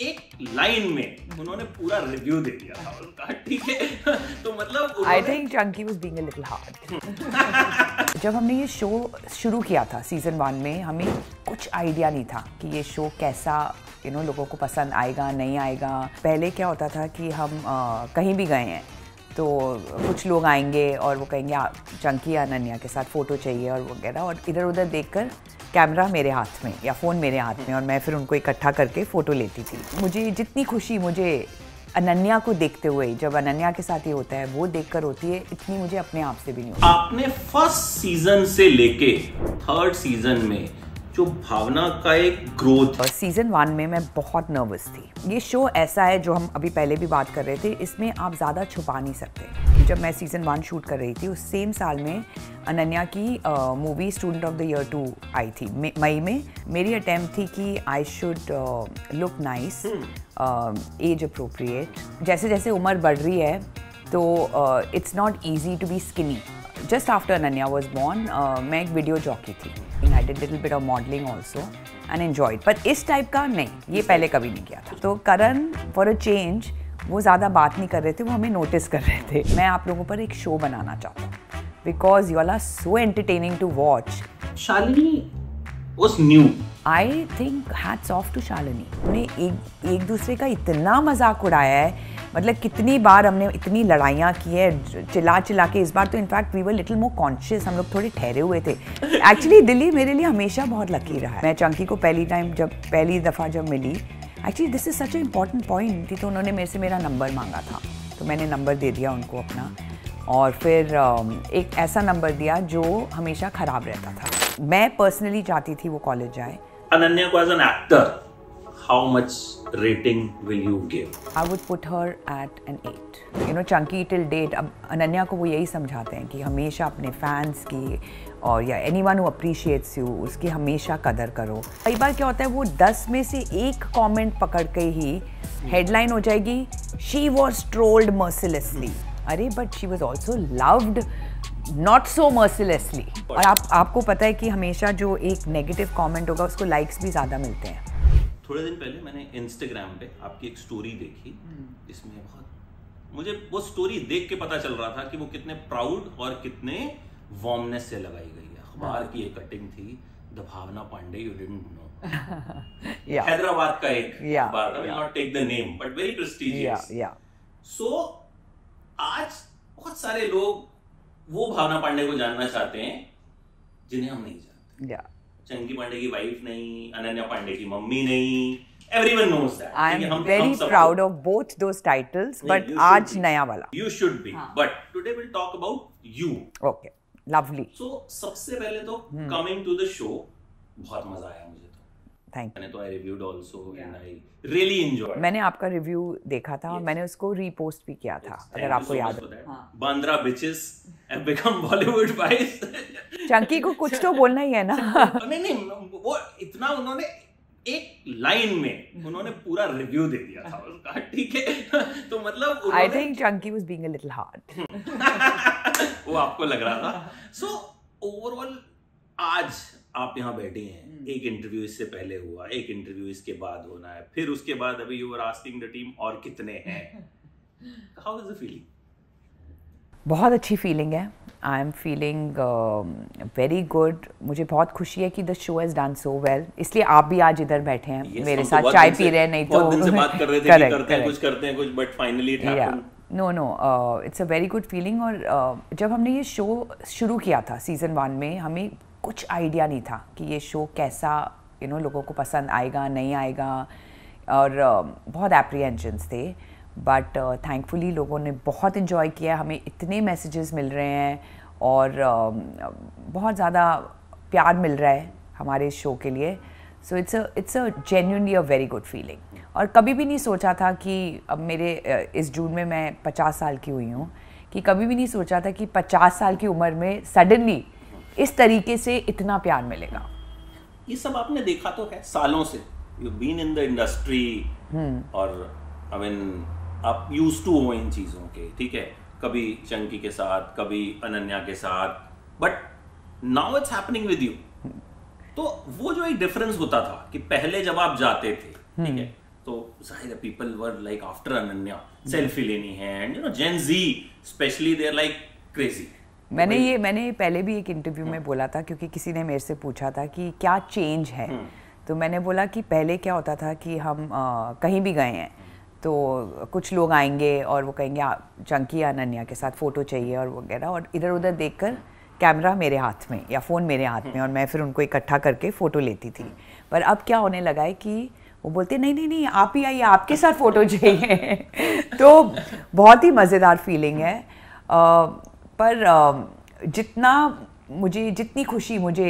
एक लाइन में उन्होंने पूरा रिव्यू दे दिया था उनका ठीक है तो मतलब I think Chunky was being a little hard जब हमने ये शो शुरू किया था सीजन वन में हमें कुछ आइडिया नहीं था कि ये शो कैसा यू नो लोगों को पसंद आएगा नहीं आएगा पहले क्या होता था कि हम आ, कहीं भी गए हैं तो कुछ लोग आएंगे और वो कहेंगे चंकी या अनन्या के साथ फ़ोटो चाहिए और वगैरह और इधर उधर देखकर कैमरा मेरे हाथ में या फ़ोन मेरे हाथ में और मैं फिर उनको इकट्ठा करके फ़ोटो लेती थी मुझे जितनी खुशी मुझे अनन्या को देखते हुए जब अनन्या के साथ ये होता है वो देखकर होती है इतनी मुझे अपने आप से भी नहीं होती आपने फर्स्ट सीजन से लेके थर्ड सीजन में जो भावना का एक ग्रोथ सीजन वन में मैं बहुत नर्वस थी ये शो ऐसा है जो हम अभी पहले भी बात कर रहे थे इसमें आप ज़्यादा छुपा नहीं सकते जब मैं सीज़न वन शूट कर रही थी उस सेम साल में अनन्या की movie student of the year two आई थी मई में मेरी अटेम्प्ट थी कि I should look nice age appropriate जैसे जैसे उम्र बढ़ रही है तो it's not easy to be skinny just after Ananya was born मैं एक वीडियो जॉकी थी I did little bit of modelling also and enjoyed पर इस टाइप का नहीं ये पहले कभी नहीं किया था तो करण फॉर अ चेंज वो ज़्यादा बात नहीं कर रहे थे वो हमें नोटिस कर रहे थे मैं आप लोगों पर एक शो बनाना चाहता हूँ because you all are so entertaining to watch Shalini was new I think hats off to Shalini उन्हें एक एक दूसरे का इतना मजाक उड़ाया है मतलब कितनी बार हमने इतनी लड़ाइयाँ की है चिल्ला चिल्ला के इस बार तो in fact we were little more conscious हम लोग थोड़े ठहरे हुए थे एक्चुअली दिल्ली मेरे लिए हमेशा बहुत लकी रहा है मैं चंकी को पहली टाइम जब पहली दफ़ा जब मिली actually this is such a important point थी तो उन्होंने मेरे से मेरा नंबर मांगा था तो मैंने नंबर दे दिया उनको अपना और फिर um, एक ऐसा नंबर दिया जो हमेशा ख़राब रहता था मैं पर्सनली चाहती थी वो कॉलेज जाए अनन्या को as an actor how much rating will you give? I would put her at an 8. You know, chunky till date. अब अनन्या को वो यही समझाते हैं कि हमेशा अपने फैंस की और या एनी वन अप्रिशिएट्स यू उसकी हमेशा कदर करो कई बार क्या होता है वो दस में से एक कॉमेंट पकड़ के ही हेडलाइन हो जाएगी शी वॉज ट्रोल्ड मर्सिलेसली अरे but she was also loved not so mercilessly और आप आपको पता है कि हमेशा जो एक नेगेटिव कमेंट होगा उसको लाइक्स भी ज़्यादा मिलते हैं थोड़े दिन पहले मैंने इंस्टाग्राम पे आपकी एक स्टोरी देखी हम्म। जिसमें बहुत मुझे वो स्टोरी देख के पता चल रहा था कि वो कितने प्राउड और कितने वार्मनेस से लगाई गई है अखबार हाँ। की एक कटिंग थी the Bhavana Pandey you didn't know Hyderabad का एक अखबार I not take the name but very prestigious so आज बहुत सारे लोग वो भावना पांडे को जानना चाहते हैं जिन्हें हम नहीं जानते yeah. चंकी पांडे की वाइफ नहीं अनन्या पांडे की मम्मी नहीं everyone knows that i am हम, very हम proud of both those titles but aaj नया वाला you should be हाँ. but today we'll talk about you okay lovely so सबसे पहले तो hmm. coming to the show बहुत मजा आया मुझे थैंक मैंने तो I reviewed also and I really enjoy मैंने आपका रिव्यू देखा था yes. और मैंने उसको रीपोस्ट भी किया था yes. अगर आपको so याद हो Bandra beaches have become Bollywood wives Chunky को कुछ तो बोलना ही है ना नहीं नहीं वो इतना उन्होंने एक लाइन में उन्होंने पूरा रिव्यू दे दिया था उसका ठीक है तो मतलब I think Chunky was being a little hard वो आपको लग रहा था सो so, ओवरऑल आज आप यहाँ बैठे हैं हम्म। एक इंटरव्यू इससे पहले हुआ एक इंटरव्यू इसके बाद होना है फिर उसके बाद अभी you are asking the team और कितने हैं हाउ इज द फीलिंग बहुत अच्छी फीलिंग है I am feeling very good मुझे बहुत खुशी है कि the show has done so well इसलिए आप भी आज इधर बैठे हैं yes, मेरे तो साथ चाय पी रहे हैं नहीं तो बात कर रहे थे करते हैं कुछ करते हैं कुछ but finally no no it's a very good feeling और uh, जब हमने ये शो शुरू किया था सीज़न वन में हमें कुछ आइडिया नहीं था कि ये शो कैसा यू you नो know, लोगों को पसंद आएगा नहीं आएगा और uh, बहुत एप्रीहेंशंस थे बट थैंकफुली uh, लोगों ने बहुत इन्जॉय किया हमें इतने मैसेजेस मिल रहे हैं और uh, बहुत ज़्यादा प्यार मिल रहा है हमारे इस शो के लिए so it's a it's a genuinely a very good feeling और कभी भी नहीं सोचा था कि अब मेरे uh, इस जून में मैं पचास साल की हुई हूँ कि कभी भी नहीं सोचा था कि पचास साल की उम्र में सडनली इस तरीके से इतना प्यार मिलेगा ये सब आपने देखा तो है सालों से you been in the industry और आई I मीन mean, आप यूज टू हो इन चीज़ों के ठीक है कभी चंकी के साथ कभी अनन्या के साथ but now it's happening with you तो वो जो एक डिफरेंस होता था कि पहले जब आप जाते थे हम्म। ठीक है तो जाहिर है people were like after Ananya selfie hmm. लेनी है and you know gen Z specially there like crazy मैंने ये मैंने पहले भी एक इंटरव्यू में हम्म। बोला था क्योंकि किसी ने मेरे से पूछा था कि क्या चेंज है तो मैंने बोला कि पहले क्या होता था कि हम आ, कहीं भी गए हैं तो कुछ लोग आएंगे और वो कहेंगे हाँ, चंकी या के साथ फ़ोटो चाहिए और वगैरह और इधर उधर देखकर कैमरा मेरे हाथ में या फ़ोन मेरे हाथ में और मैं फिर उनको इकट्ठा करके फ़ोटो लेती थी पर अब क्या होने लगा है कि वो बोलते नहीं नहीं नहीं आप ही आइए आपके साथ फ़ोटो चाहिए तो बहुत ही मज़ेदार फीलिंग है आ, पर आ, जितना मुझे जितनी खुशी मुझे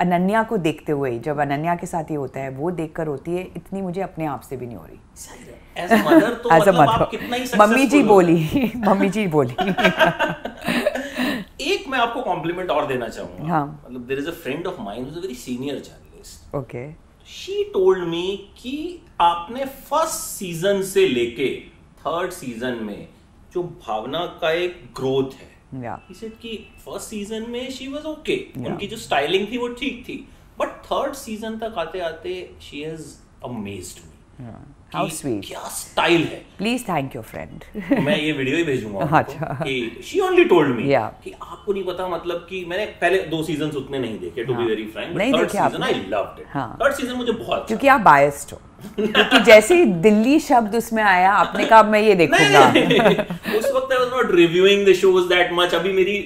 अनन्या को देखते हुए जब अनन्या के साथ ये होता है वो देखकर होती है इतनी मुझे अपने आप से भी नहीं हो रही एज मदर तो मतलब मम्मी जी बोली मम्मी जी बोली एक मैं आपको कॉम्प्लीमेंट और देना चाहूंगा हाँ। मतलब there is a friend of mine is a very senior journalist okay she told me कि आपने फर्स्ट सीजन से लेके थर्ड सीजन में जो भावना का एक ग्रोथ है कि फर्स्ट सीजन में शी वाज ओके उनकी जो स्टाइलिंग थी वो ठीक थी बट थर्ड सीजन तक आते आते she has amazed me How sweet. क्या स्टाइल है प्लीज थैंक यू फ्रेंड मैं ये वीडियो ही भेजूंगा शी ओनली टोल्ड मी कि आपको नहीं पता मतलब कि मैंने पहले दो सीजन उतने नहीं देखे टू बी वेरी फ्रैंक नहीं देखे season I love third season मुझे बहुत अच्छा क्योंकि आप बायस्ड हो क्योंकि जैसे ही दिल्ली शब्द उसमें आया आपने कहा मैं ये देखूंगा उस वक्त I was not reviewing the shows that much अभी मेरी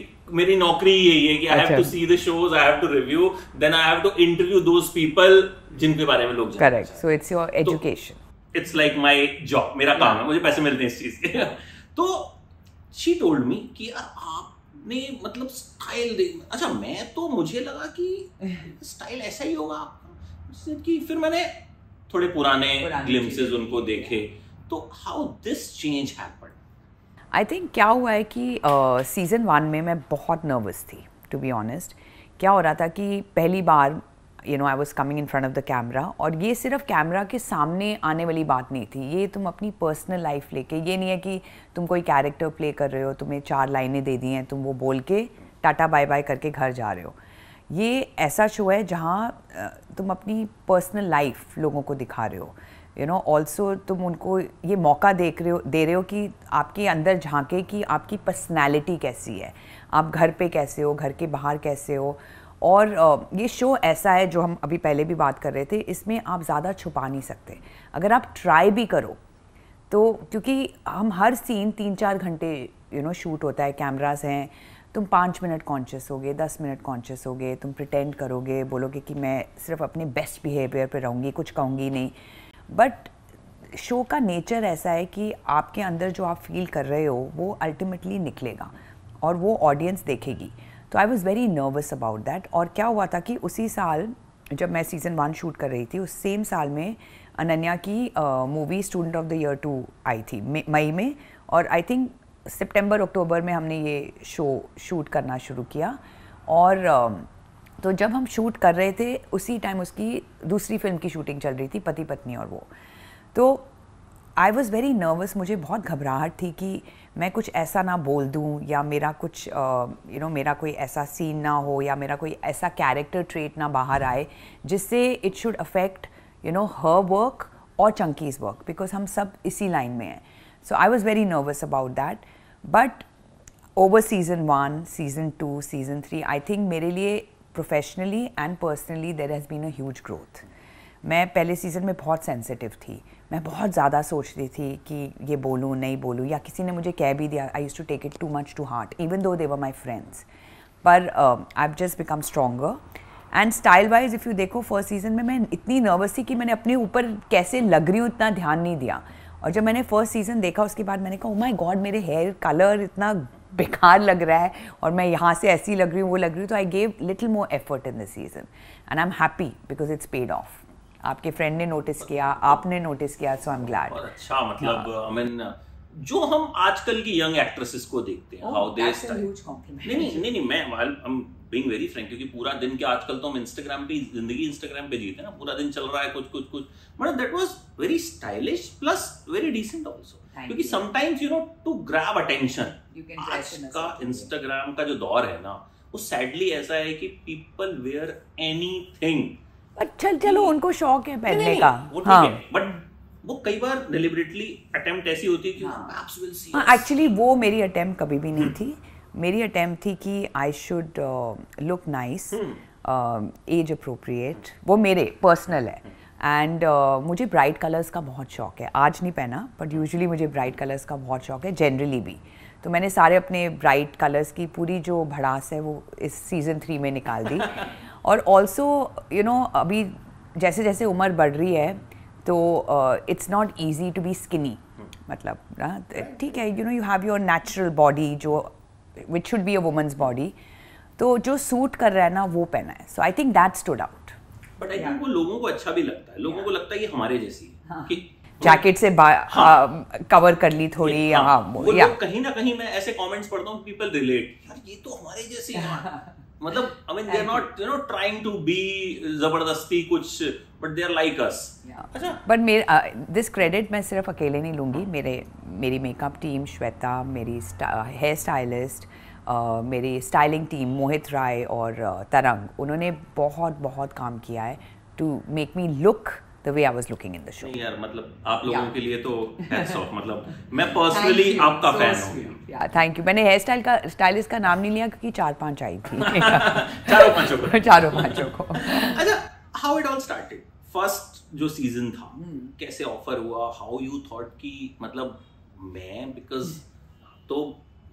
मेरी नौकरी यही है कि I have to see the shows I have to review then I have to interview those people जिनके बारे में लोग correct so it's your education it's like my job मेरा काम है मुझे पैसे मिलते हैं इस चीज के तो शी टोल्ड मी कि यार आपने मतलब स्टाइल दे अच्छा मैं तो मुझे लगा कि स्टाइल ऐसा ही होगा कि फिर मैंने थोड़े पुराने ग्लिम्सेज उनको देखे तो how this change happen I think क्या हुआ है कि सीज़न uh, वन में मैं बहुत नर्वस थी टू बी ऑनेस्ट क्या हो रहा था कि पहली बार you know I was coming in front of the camera और ये सिर्फ कैमरा के सामने आने वाली बात नहीं थी ये तुम अपनी पर्सनल लाइफ लेके ये नहीं है कि तुम कोई कैरेक्टर प्ले कर रहे हो तुम्हें चार लाइनें दे दी हैं तुम वो बोल के टाटा बाय बाय करके घर जा रहे हो ये ऐसा शो है जहाँ तुम अपनी पर्सनल लाइफ लोगों को दिखा रहे हो यू नो ऑल्सो तुम उनको ये मौका देख रहे हो दे रहे हो कि आपके अंदर झांके कि आपकी पर्सनैलिटी कैसी है आप घर पे कैसे हो घर के बाहर कैसे हो और ये शो ऐसा है जो हम अभी पहले भी बात कर रहे थे इसमें आप ज़्यादा छुपा नहीं सकते अगर आप ट्राई भी करो तो क्योंकि हम हर सीन तीन चार घंटे यू नो शूट होता है कैमरास हैं तुम पाँच मिनट कॉन्शियस होगे दस मिनट कॉन्शियस होगे तुम प्रिटेंड करोगे बोलोगे कि मैं सिर्फ अपने बेस्ट बिहेवियर पर रहूँगी कुछ कहूँगी नहीं बट शो का नेचर ऐसा है कि आपके अंदर जो आप फील कर रहे हो वो अल्टीमेटली निकलेगा और वो ऑडियंस देखेगी तो I was very nervous about that और क्या हुआ था कि उसी साल जब मैं सीज़न वन शूट कर रही थी उस सेम साल में अनन्या की movie student of the year two आई थी मई में और आई थिंक सितंबर अक्टूबर में हमने ये शो शूट करना शुरू किया और uh, तो जब हम शूट कर रहे थे उसी टाइम उसकी दूसरी फिल्म की शूटिंग चल रही थी पति पत्नी और वो तो आई वॉज़ वेरी नर्वस मुझे बहुत घबराहट थी कि मैं कुछ ऐसा ना बोल दूँ या मेरा कुछ you uh, know you know, मेरा कोई ऐसा सीन ना हो या मेरा कोई ऐसा कैरेक्टर ट्रेट ना बाहर आए जिससे it should affect you know her work और चंकीज़ वर्क बिकॉज हम सब इसी लाइन में हैं so I was very nervous about that but over season one season two season three I think मेरे लिए professionally and personally there has been a huge growth मैं पहले सीज़न में बहुत सेंसिटिव थी मैं बहुत ज़्यादा सोच रही थी कि ये बोलूँ नहीं बोलूँ या किसी ने मुझे कह भी दिया I used to take it too much to heart even though they were my friends पर I just become stronger and style wise if you देखो फर्स्ट सीजन में मैं इतनी नर्वस थी कि मैंने अपने ऊपर कैसे लग रही हूँ इतना ध्यान नहीं दिया और जब मैंने फर्स्ट सीज़न देखा उसके बाद मैंने कहा ओ oh गॉड मेरे हेयर कलर इतना बेकार लग रहा है और मैं यहाँ से ऐसी लग रही हूँ वो लग रही हूँ तो I gave little more effort in this season and I am happy because it's paid off आपके फ्रेंड ने नोटिस किया आपने नोटिस किया सो आई एम ग्लैड अच्छा मतलब आई हाँ। मीन जो हम आजकल की यंग एक्ट्रेसेस को देखते हैं oh, हाउ दे नहीं नहीं नहीं मैं I am being very frank क्योंकि पूरा दिन के आजकल तो हम इंस्टाग्राम पे जिंदगी इंस्टाग्राम पे जीते हैं ना पूरा दिन चल रहा है कुछ कुछ कुछ मतलब that was very stylish plus very decent also क्योंकि sometimes you know to grab attention आज का इंस्टाग्राम का जो दौर है ना वो सैडली ऐसा है कि पीपल वेयर एनीथिंग चल चलो hmm. उनको शौक है पहनने का हाँ बट वो कई बार डिलिबरेटली अटेम्प्ट ऐसी होती है कि एक्चुअली हाँ। हाँ, वो मेरी अटेम्प्ट कभी भी नहीं hmm. थी मेरी अटेम्प्ट थी कि I should look nice age appropriate वो मेरे पर्सनल है एंड uh, मुझे ब्राइट कलर्स का बहुत शौक है आज नहीं पहना बट यूजुअली मुझे ब्राइट कलर्स का बहुत शौक है जनरली भी तो मैंने सारे अपने ब्राइट कलर्स की पूरी जो भड़ास है वो इस सीज़न थ्री में निकाल दी और ऑल्सो यू नो अभी जैसे जैसे उम्र बढ़ रही है तो it's not easy to be skinny मतलब ना तो ठीक है you know you have your natural body जो which should be a women's body तो जो सूट कर रहा है ना वो पहना है so I think that stood out but I think वो लोगों को अच्छा भी लगता है लोगों को लगता है ये हमारे जैसी है हाँ. कि जैकेट से हाँ, कवर हाँ, कर ली थोड़ी हाँ. हाँ, वो कहीं ना कहीं मैं ऐसे कमेंट्स पढ़ता हूँ पीपल रिलेट यार ये तो हमारे जैसी है मतलब I mean they are not you know trying to be जबरदस्ती कुछ but they are like us अच्छा बट मेरे दिस uh, क्रेडिट मैं सिर्फ अकेले नहीं लूंगी हाँ. मेरे मेरी मेकअप टीम श्वेता मेरी हेयर स्टाइलिस्ट Uh, मेरी स्टाइलिंग टीम मोहित राय और uh, तरंग उन्होंने बहुत बहुत काम किया है to make me look the way I was looking in the show. यार मतलब आप लोगों yeah. के लिए तो hats off मतलब मैं personally आपका so fan हूँ या थैंक यू मैंने हेयर स्टाइल का स्टाइलिस्ट का नाम नहीं लिया क्योंकि चार पांच आई थी चारों पांचों को चारों पांचों को अच्छा how it all started first जो सीजन था hmm. कैसे ऑफर हुआ हाउ यू थॉट कि मतलब मैं बिकॉज तो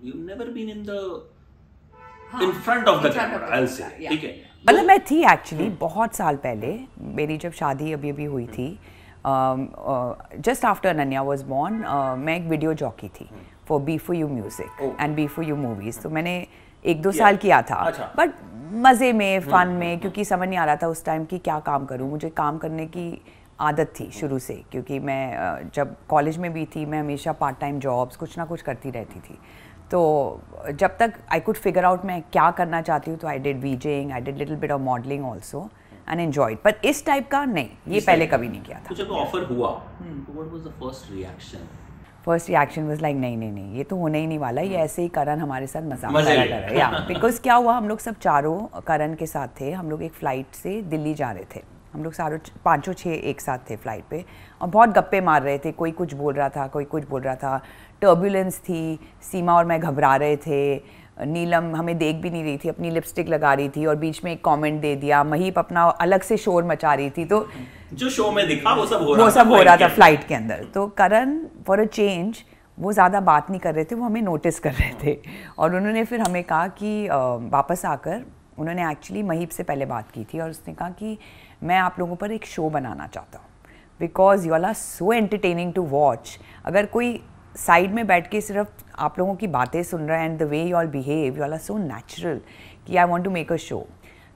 you never been in the in front of the camera I will say ठीक है मतलब मैं थी एक्चुअली हम्म। बहुत साल पहले मेरी जब शादी अभी अभी हुई थी just after Ananya was born मैं एक वीडियो जॉकी थी for B for you music and B for you movies तो मैंने एक दो साल किया था बट अच्छा। मज़े में फ़न हम्म, हम्म, में क्योंकि समझ नहीं आ रहा था उस टाइम कि क्या काम करूँ मुझे काम करने की आदत थी शुरू से क्योंकि मैं uh, जब कॉलेज में भी थी मैं हमेशा पार्ट टाइम जॉब्स कुछ ना कुछ करती रहती थी तो जब तक आई कुड फिगर आउट मैं क्या करना चाहती हूँ तो I did VJing I did little bit of modelling also and enjoy but इस टाइप का नहीं ये पहले कभी नहीं किया था तो जब ऑफर हुआ first reaction first reaction was like नहीं नहीं नहीं ये तो होने ही नहीं वाला ये हम्म। ऐसे ही करण हमारे साथ मजाक कर रहा है या बिकॉज क्या हुआ हम लोग सब चारों करण के साथ थे हम लोग एक फ़्लाइट से दिल्ली जा रहे थे हम लोग सारों पाँचों छः एक साथ थे फ्लाइट पे और बहुत गप्पे मार रहे थे कोई कुछ बोल रहा था कोई कुछ बोल रहा था टर्बुलेंस थी सीमा और मैं घबरा रहे थे नीलम हमें देख भी नहीं रही थी अपनी लिपस्टिक लगा रही थी और बीच में एक कमेंट दे दिया महीप अपना अलग से शोर मचा रही थी तो जो शो में दिखा वो सब हो रहा वो सब हो रहा था फ्लाइट के अंदर तो करण फॉर अ चेंज वो ज़्यादा बात नहीं कर रहे थे वो हमें नोटिस कर रहे थे और उन्होंने फिर हमें कहा कि वापस आकर उन्होंने एक्चुअली महीप से पहले बात की थी और उसने कहा कि मैं आप लोगों पर एक शो बनाना चाहता हूँ because you are so entertaining to watch अगर कोई साइड में बैठ के सिर्फ आप लोगों की बातें सुन रहे हैं and the way you all behave you all are so natural कि I want to make a show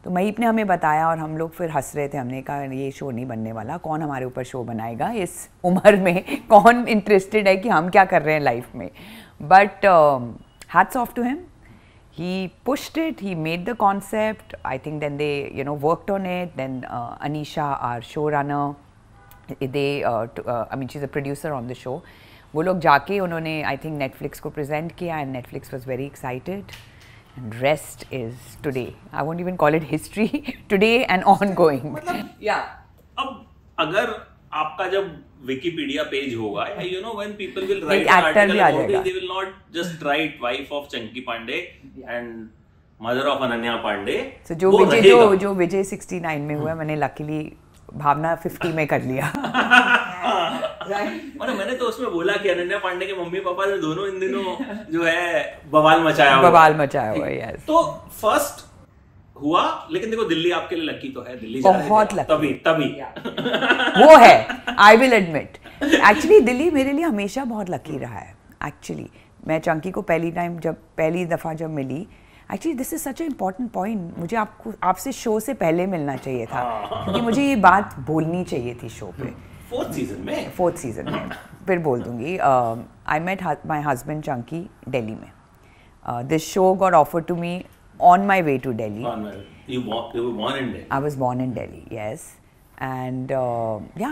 तो महीप ने हमें बताया और हम लोग फिर हंस रहे थे हमने कहा ये शो नहीं बनने वाला कौन हमारे ऊपर शो बनाएगा इस उम्र में कौन इंटरेस्टेड है कि हम क्या कर रहे हैं लाइफ में but hats off to him he pushed it he made the concept I think then they you know worked on it then Anisha our show runner they I mean she is a producer on the show वो लोग जाके उन्होंने I think Netflix को present किया and Netflix was very excited and rest is today. I won't even call it history today and on going yeah. अब अगर आपका जब विकिपीडिया पेज होगा you know when people will write article about they will not just write wife of Chunky Pandey and mother of Ananya Pandey so जो विजय जो जो विजय 69 में हुआ मैंने लकीली भावना 50 में कर लिया राइट मैंने तो उसमें बोला कि अनन्या पांडे के मम्मी पापा ने दोनों इन दिनों जो है बवाल मचाया हुआ बवाल मचाया हुआ यस तो फर्स्ट हुआ लेकिन देखो दिल्ली आपके लिए लकी तो है दिल्ली जा बहुत लकी तभी तभी वो है I will admit actually Delhi मेरे लिए हमेशा बहुत लकी रहा है एक्चुअली मैं चंकी को पहली टाइम जब पहली दफ़ा जब मिली actually this is such a important point मुझे आपको आपसे शो से पहले मिलना चाहिए था हाँ। क्योंकि मुझे ये बात बोलनी चाहिए थी शो पे फोर्थ सीजन में फोर्थ सीजन में फिर बोल दूंगी I met my husband Chunky Delhi में this show got offer to me on my way to Delhi I was born in Delhi yes and yeah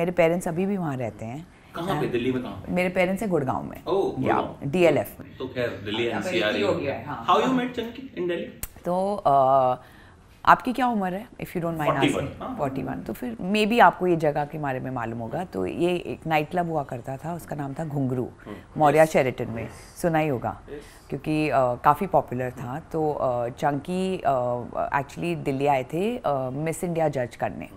मेरे पेरेंट्स अभी भी वहाँ रहते हैं कहाँ पे दिल्ली में कहाँ मेरे पेरेंट्स हैं गुड़गांव में या डीएलएफ में तो खैर दिल्ली हाँ, एनसीआर तो हो गया how you met Chunky in Delhi तो uh, आपकी क्या उम्र है if you don't mind forty one तो फिर मे बी आपको ये जगह के बारे में मालूम होगा तो ये एक नाइट क्लब हुआ करता था उसका नाम था घुंगरू मौर्या शेरेटन में सुना ही होगा क्योंकि काफ़ी पॉपुलर था तो चंकी एक्चुअली दिल्ली आए थे मिस इंडिया जज करने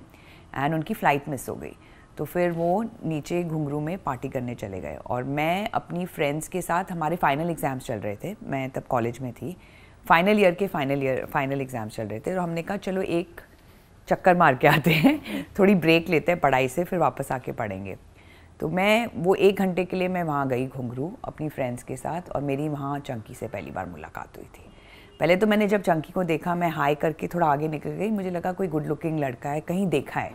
एंड उनकी फ़्लाइट मिस हो गई तो फिर वो नीचे घुंगरू में पार्टी करने चले गए और मैं अपनी फ्रेंड्स के साथ हमारे फाइनल एग्ज़ाम्स चल रहे थे मैं तब कॉलेज में थी फाइनल ईयर के फाइनल ईयर फाइनल एग्ज़ाम चल रहे थे तो हमने कहा चलो एक चक्कर मार के आते हैं थोड़ी ब्रेक लेते हैं पढ़ाई से फिर वापस आके पढ़ेंगे तो मैं वो एक घंटे के लिए मैं वहाँ गई घुंघरू अपनी फ्रेंड्स के साथ और मेरी वहाँ चंकी से पहली बार मुलाकात हुई थी पहले तो मैंने जब चंकी को देखा मैं हाई करके थोड़ा आगे निकल गई मुझे लगा कोई गुड लुकिंग लड़का है कहीं देखा है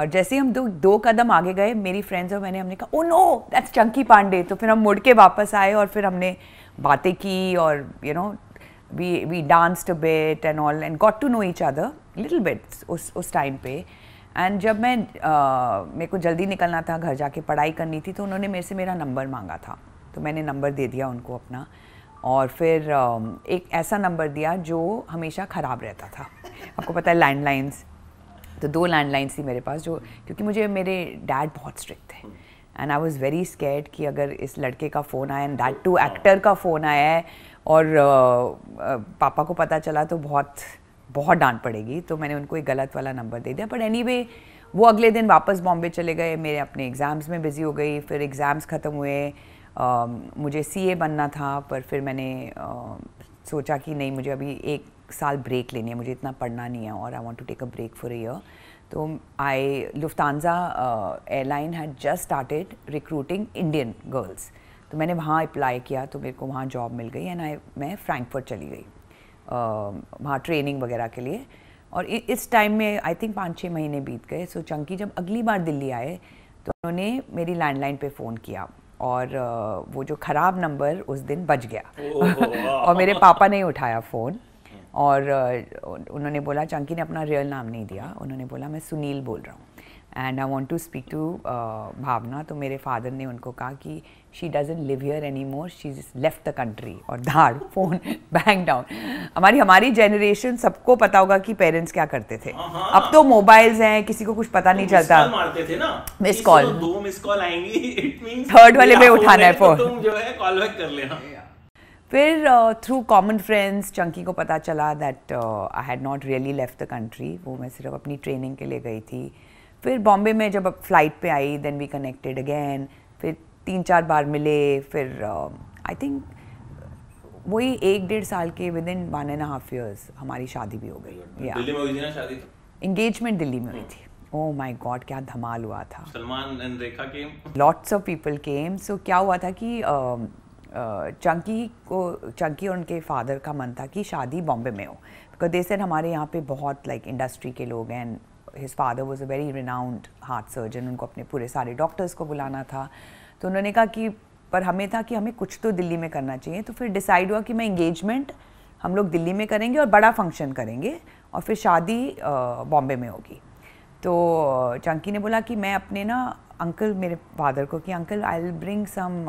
और जैसे हम दो दो कदम आगे गए मेरी फ्रेंड्स और मैंने हमने कहा oh no that's Chunky Pandey तो फिर हम मुड़ के वापस आए और फिर हमने बातें की और you you know know, we we danced a bit and all and got to know each other little bit उस उस टाइम पे एंड जब मैं uh, मेरे को जल्दी निकलना था घर जाके पढ़ाई करनी थी तो उन्होंने मेरे से मेरा नंबर मांगा था तो मैंने नंबर दे दिया उनको अपना और फिर uh, एक ऐसा नंबर दिया जो हमेशा ख़राब रहता था आपको पता है लैंडलाइंस तो दो लैंडलाइंस थी मेरे पास जो क्योंकि मुझे मेरे डैड बहुत स्ट्रिक्ट थे and I was very scared कि अगर इस लड़के का फ़ोन आया एंड दैट टू एक्टर का फ़ोन आया है और पापा को पता चला तो बहुत बहुत डांट पड़ेगी तो मैंने उनको एक गलत वाला नंबर दे दिया बट एनी वो अगले दिन वापस बॉम्बे चले गए मेरे अपने एग्ज़ाम्स में बिज़ी हो गई फिर एग्ज़ाम्स ख़त्म हुए आ, मुझे सी बनना था पर फिर मैंने आ, सोचा कि नहीं मुझे अभी एक साल ब्रेक लेनी है मुझे इतना पढ़ना नहीं है और I want to take a break for year तो I Lufthansa airline had just started recruiting Indian girls तो मैंने वहाँ अप्लाई किया तो मेरे को वहाँ जॉब मिल गई एंड आई मैं फ्रैंकफर्ट चली गई वहाँ ट्रेनिंग वगैरह के लिए और इस टाइम में आई थिंक पाँच छः महीने बीत गए सो चंकी जब अगली बार दिल्ली आए तो उन्होंने मेरी लैंडलाइन पे फ़ोन किया और वो जो ख़राब नंबर उस दिन बच गया और मेरे पापा ने उठाया फ़ोन और उन्होंने बोला चंकी ने अपना रियल नाम नहीं दिया उन्होंने बोला मैं सुनील बोल रहा हूँ and I want to speak to Bhavna तो मेरे फादर ने उनको कहा कि she live doesn't any more she is left the country और धाड़ फोन बैंक डाउन हमारी हमारी जनरेशन सबको पता होगा कि पेरेंट्स क्या करते थे हाँ, हाँ। अब तो मोबाइल्स हैं किसी को कुछ पता तो नहीं चलता मारते थे ना मिस कॉल तो दो मिस कॉल आएंगी थर्ड वाले में उठाना है फोन तो जो है कॉल बैक कर लेना फिर थ्रू कॉमन फ्रेंड्स चंकी को पता चला that I had not really left the country वो मैं सिर्फ अपनी ट्रेनिंग के लिए गई थी फिर बॉम्बे में जब फ्लाइट पे I then we connected again फिर तीन चार बार मिले फिर आई um, थिंक वही एक डेढ़ साल के within one and half years हमारी शादी भी हो गई इंगेजमेंट दिल्ली में हुई हाँ। थी ओ माय गॉड क्या धमाल हुआ था Salman and Rekha came lots of people came so क्या हुआ था कि चंकी um, uh, को चंकी और उनके फादर का मन था कि शादी बॉम्बे में हो बिकॉज दे सेड हमारे यहाँ पे बहुत लाइक इंडस्ट्री के लोग हैं and his father was a very renowned heart surgeon उनको अपने पूरे सारे डॉक्टर्स को बुलाना था तो उन्होंने कहा कि पर हमें था कि हमें कुछ तो दिल्ली में करना चाहिए तो फिर डिसाइड हुआ कि मैं इंगेजमेंट हम लोग दिल्ली में करेंगे और बड़ा फंक्शन करेंगे और फिर शादी बॉम्बे में होगी तो चंकी ने बोला कि मैं अपने ना अंकल मेरे फादर को कि uncle I will bring some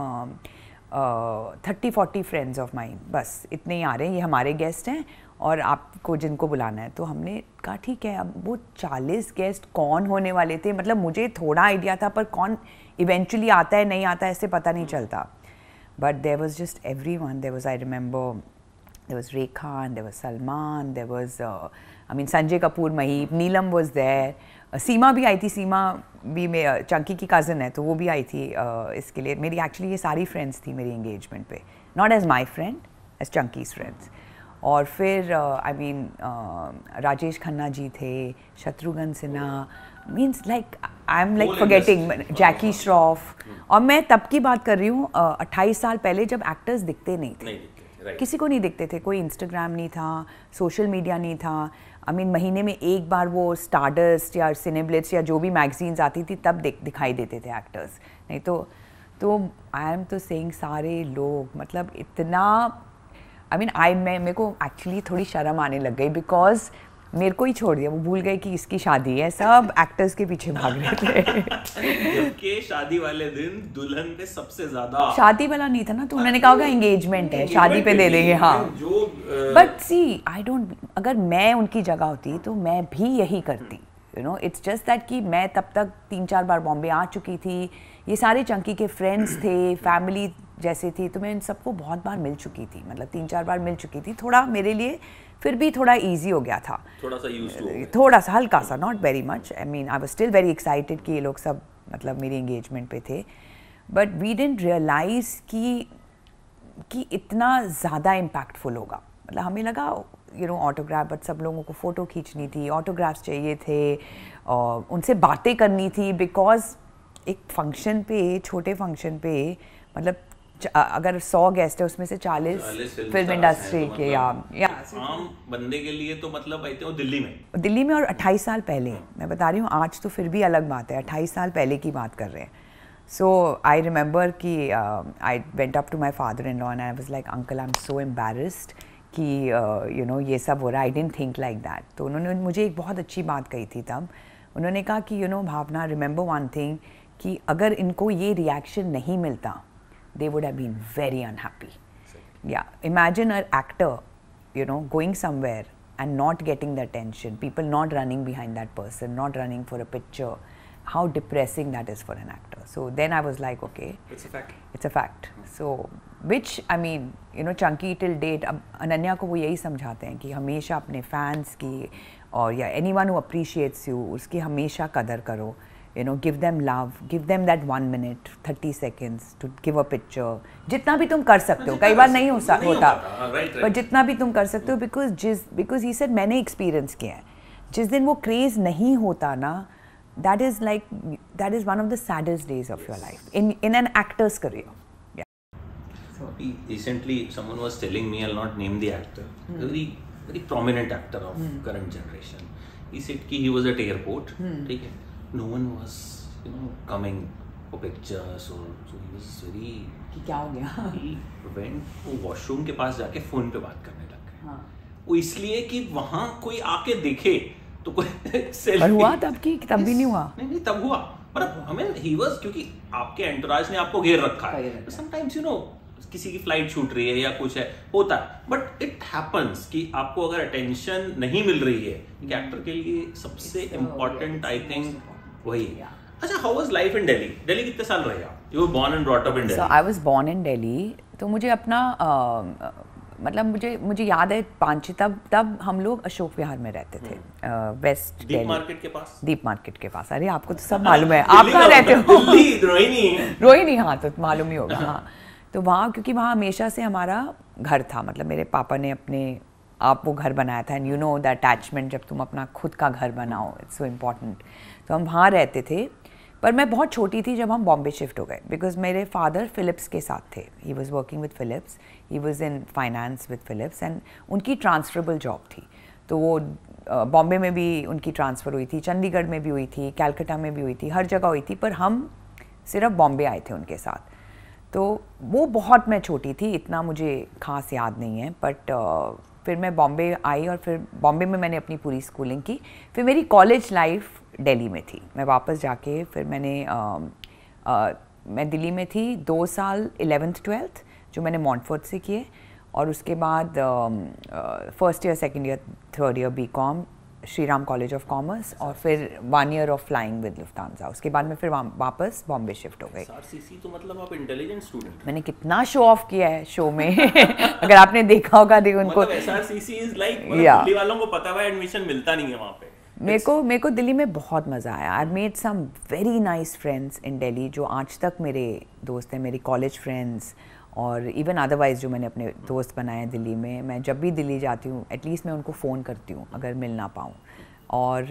thirty forty friends of my बस इतने ही आ रहे हैं ये हमारे गेस्ट हैं और आपको जिनको बुलाना है तो हमने कहा ठीक है अब वो चालीस गेस्ट कौन होने वाले थे मतलब मुझे थोड़ा आइडिया था पर कौन इवेंचुअली आता है नहीं आता है ऐसे पता नहीं हम्म। चलता but there was just everyone there was I remember there was Rekha there was Salman there was I mean Sanjay Kapoor Maheep Neelam was there Seema भी आई थी सीमा भी मे चंकी uh, की कज़न है तो वो भी आई थी uh, इसके लिए मेरी एक्चुअली ये सारी फ्रेंड्स थी मेरी एंगेजमेंट पे not as my friend as Chunky's friends और फिर I uh, mean uh, Rajesh Khanna ji थे Shatrughan Sinha means like I am like forgetting Jackie Shroff और मैं तब की बात कर रही हूँ uh, अट्ठाईस साल पहले जब एक्टर्स दिखते नहीं थे नहीं किसी को नहीं दिखते थे कोई इंस्टाग्राम नहीं था सोशल मीडिया नहीं था आई I मीन mean, महीने में एक बार वो स्टार्डस्ट या सिनेब्लिट्स या जो भी मैगजीन्स आती थी तब दिखाई देते थे एक्टर्स नहीं तो तो आई एम तो सेइंग सारे लोग मतलब इतना आई मीन आई मैं मेरे को एक्चुअली थोड़ी शर्म आने लग गई बिकॉज मेरे को ही छोड़ दिया वो भूल गए कि इसकी शादी है सब एक्टर्स के पीछे भाग रहे थे के शादी वाले दिन दुल्हन पे सबसे ज्यादा शादी वाला नहीं था ना तो उन्होंने कहा होगा एंगेजमेंट है शादी पे दे देंगे हाँ बट सी आई डोंट अगर मैं उनकी जगह होती तो मैं भी यही करती you know it's just that कि मैं तब तक तीन चार बार बॉम्बे आ चुकी थी ये सारे चंकी के फ्रेंड्स थे फैमिली जैसे थी तो मैं इन सबको बहुत बार मिल चुकी थी मतलब तीन चार बार मिल चुकी थी थोड़ा मेरे लिए फिर भी थोड़ा इजी हो गया था थोड़ा सा यूज थोड़ा सा हल्का सा not very much I mean I was still very excited कि ये लोग सब मतलब मेरी इंगेजमेंट पे थे बट वी डेंट रियलाइज़ कि कि इतना ज़्यादा इम्पैक्टफुल होगा मतलब हमें लगा यू नो ऑटोग्राफ बट सब लोगों को फ़ोटो खींचनी थी ऑटोग्राफ्स चाहिए थे और उनसे बातें करनी थी बिकॉज एक फंक्शन पे छोटे फंक्शन पे मतलब अगर सौ गेस्ट है उसमें से चालीस फिल्म इंडस्ट्री तो के मतलब या या आम बंदे के लिए तो मतलब दिल्ली में दिल्ली में और अट्ठाईस साल पहले मैं बता रही हूँ आज तो फिर भी अलग बात है अट्ठाईस साल पहले की बात कर रहे हैं सो आई रिमेंबर कि I went up to my father in law and I was like uncle I am so embarrassed कि यू नो ये सब हो रहा है I didn't think like that तो उन्होंने मुझे एक बहुत अच्छी बात कही थी तब उन्होंने कहा कि you know Bhavna remember one thing कि अगर इनको ये रिएक्शन नहीं मिलता they would have been very unhappy. Exactly. Yeah. Imagine an actor, you know, going somewhere and not getting the attention, people not running behind that person, not running for a picture. How depressing that is for an actor. So then I was like, okay. It's a fact. It's a fact. Hmm. So, which, I mean, you know, Chunky till date, Ananya ko wo yehi यही समझाते हैं कि हमेशा अपने fans की और या anyone who appreciates you उसकी हमेशा कदर you know give them love give them that 1 minute 30 seconds to give a picture jitna bhi tum kar sakte ho kai baar nahi ho sakta but jitna bhi tum kar sakte ho because he said maine experience kiya hai jis din wo craze nahi hota na that is like that is one of the saddest days of your life in in an actor's career Recently, someone was telling me, I'll not name the actor, a hmm. very, very prominent actor of hmm. current generation. He said ki he was at airport, mm. no one was you know coming for pictures or so he was very कि क्या हो गया he went वो washroom के पास जाके phone पे बात करने लग गए हाँ। वो इसलिए कि वहाँ कोई आके देखे तो कोई सेल्फी हुआ तब की तब भी नहीं हुआ नहीं नहीं तब हुआ पर हमें ही वाज क्योंकि आपके एंटराज ने आपको घेर रखा है समटाइम्स यू नो किसी की फ्लाइट छूट रही है या कुछ है होता है बट इट हैपन्स कि आपको अगर अटेंशन नहीं मिल रही है एक्टर हम्म। के लिए सबसे इम्पोर्टेंट आई थिंक वही अच्छा how was life in Delhi Delhi कितने साल रहे आप you born and brought up in Delhi I was born in Delhi तो मुझे अपना मतलब मुझे मुझे याद है पांच तब तब हम लोग अशोक विहार में रहते थे वेस्ट दीप मार्केट के पास दीप मार्केट के पास अरे आपको तो सब मालूम है आप कहाँ तो रहते हो रोहिणी रोहिणी हाँ तो मालूम ही होगा हाँ तो वहाँ क्योंकि वहाँ हमेशा से हमारा घर था मतलब मेरे पापा ने अपने आप वो घर बनाया था and you know the attachment जब तुम अपना खुद का घर बनाओ इट्स सो इम्पॉर्टेंट तो हम वहाँ रहते थे पर मैं बहुत छोटी थी जब हम बॉम्बे शिफ्ट हो गए बिकॉज मेरे फादर फ़िलिप्स के साथ थे he was working with Philips he was in finance with Philips and उनकी ट्रांसफरेबल जॉब थी तो वो बॉम्बे में भी उनकी ट्रांसफ़र हुई थी चंडीगढ़ में भी हुई थी कैलकटा में भी हुई थी हर जगह हुई थी पर हम सिर्फ बॉम्बे आए थे उनके साथ तो वो बहुत मैं छोटी थी इतना मुझे खास याद नहीं है बट फिर मैं बॉम्बे आई और फिर बॉम्बे में मैंने अपनी पूरी स्कूलिंग की फिर मेरी कॉलेज लाइफ दिल्ली में थी मैं वापस जाके फिर मैंने आ, आ, मैं दिल्ली में थी दो साल एलेवेंथ ट्वेल्थ जो मैंने मॉन्टफोर्ड से किए और उसके बाद first year second year third year B com Shri Ram college of commerce और फिर one year of flying with Lufthansa उसके बाद में फिर वापस बॉम्बे शिफ्ट हो गई तो मतलब आप इंटेलिजेंट स्टूडेंट मैंने कितना शो ऑफ किया है शो में अगर आपने देखा होगा देखो उनको मतलब इज लाइक like, मतलब yeah. वालों को पता हुआ एडमिशन मिलता नहीं है वहाँ पे मेरे को मेरे को दिल्ली में बहुत मज़ा आया I made some very nice friends in Delhi जो आज तक मेरे दोस्त हैं मेरे कॉलेज फ्रेंड्स और इवन अदरवाइज़ जो मैंने अपने दोस्त बनाए हैं दिल्ली में मैं जब भी दिल्ली जाती हूँ एटलीस्ट मैं उनको फ़ोन करती हूँ अगर मिल ना पाऊँ और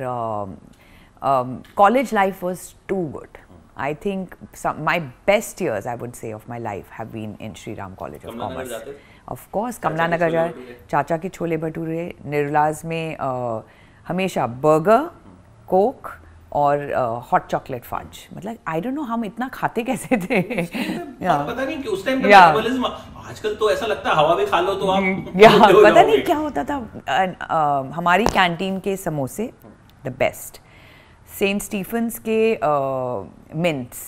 college life was too good I think my best years I would say of my life have been in Shri Ram college of commerce of course Kamla Nagar जाए चाचा के छोले भटूरे निरलाज में uh, हमेशा बर्गर कोक और हॉट चॉकलेट फाज मतलब आई डोंट नो हम इतना खाते कैसे थे पता नहीं कि उस टाइम आजकल तो ऐसा लगता है हवा भी खा लो तो आप पता नहीं क्या होता था हमारी कैंटीन के समोसे द बेस्ट सेंट स्टीफन्स के मिंट्स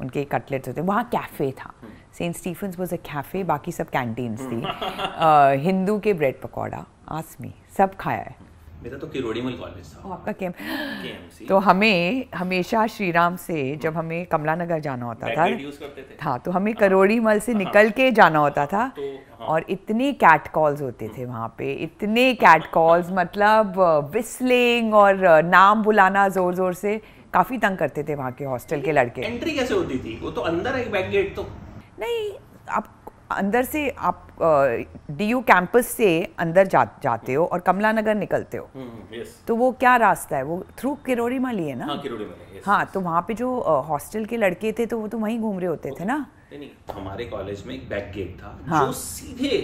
उनके कटलेट्स होते वहाँ कैफ़े था Saint Stephen's was a cafe बाकी सब कैंटीन्स थी हिंदू के ब्रेड पकौड़ा आसमी सब खाया है मेरा तो किरोड़ीमल कॉलेज था oh, आपका केम तो हमें हमेशा श्रीराम से जब हमें कमला नगर जाना होता था हाँ तो हमें करोड़ीमल हाँ। से हाँ। निकल के जाना होता था तो, हाँ। और इतने कैट कॉल्स होते थे वहाँ पे इतने कैट कॉल्स मतलब विस्लिंग और नाम बुलाना ज़ोर ज़ोर से काफ़ी तंग करते थे वहाँ के हॉस्टल के लड़के एंट्री कैसे होती थी वो तो अंदर एक बैक गेट तो नहीं आप अंदर से आप डीयू कैंपस से अंदर जा, जाते हो और कमला नगर निकलते हो हम्म, हम्म, तो वो क्या रास्ता है वो थ्रू किरोड़ी माली है ना हाँ, किरोड़ी माली हाँ तो वहाँ पे जो हॉस्टल के लड़के थे तो वो तो वहीं घूम रहे होते थे ना नहीं हमारे कॉलेज में एक बैक गेट था हाँ। जो सीधे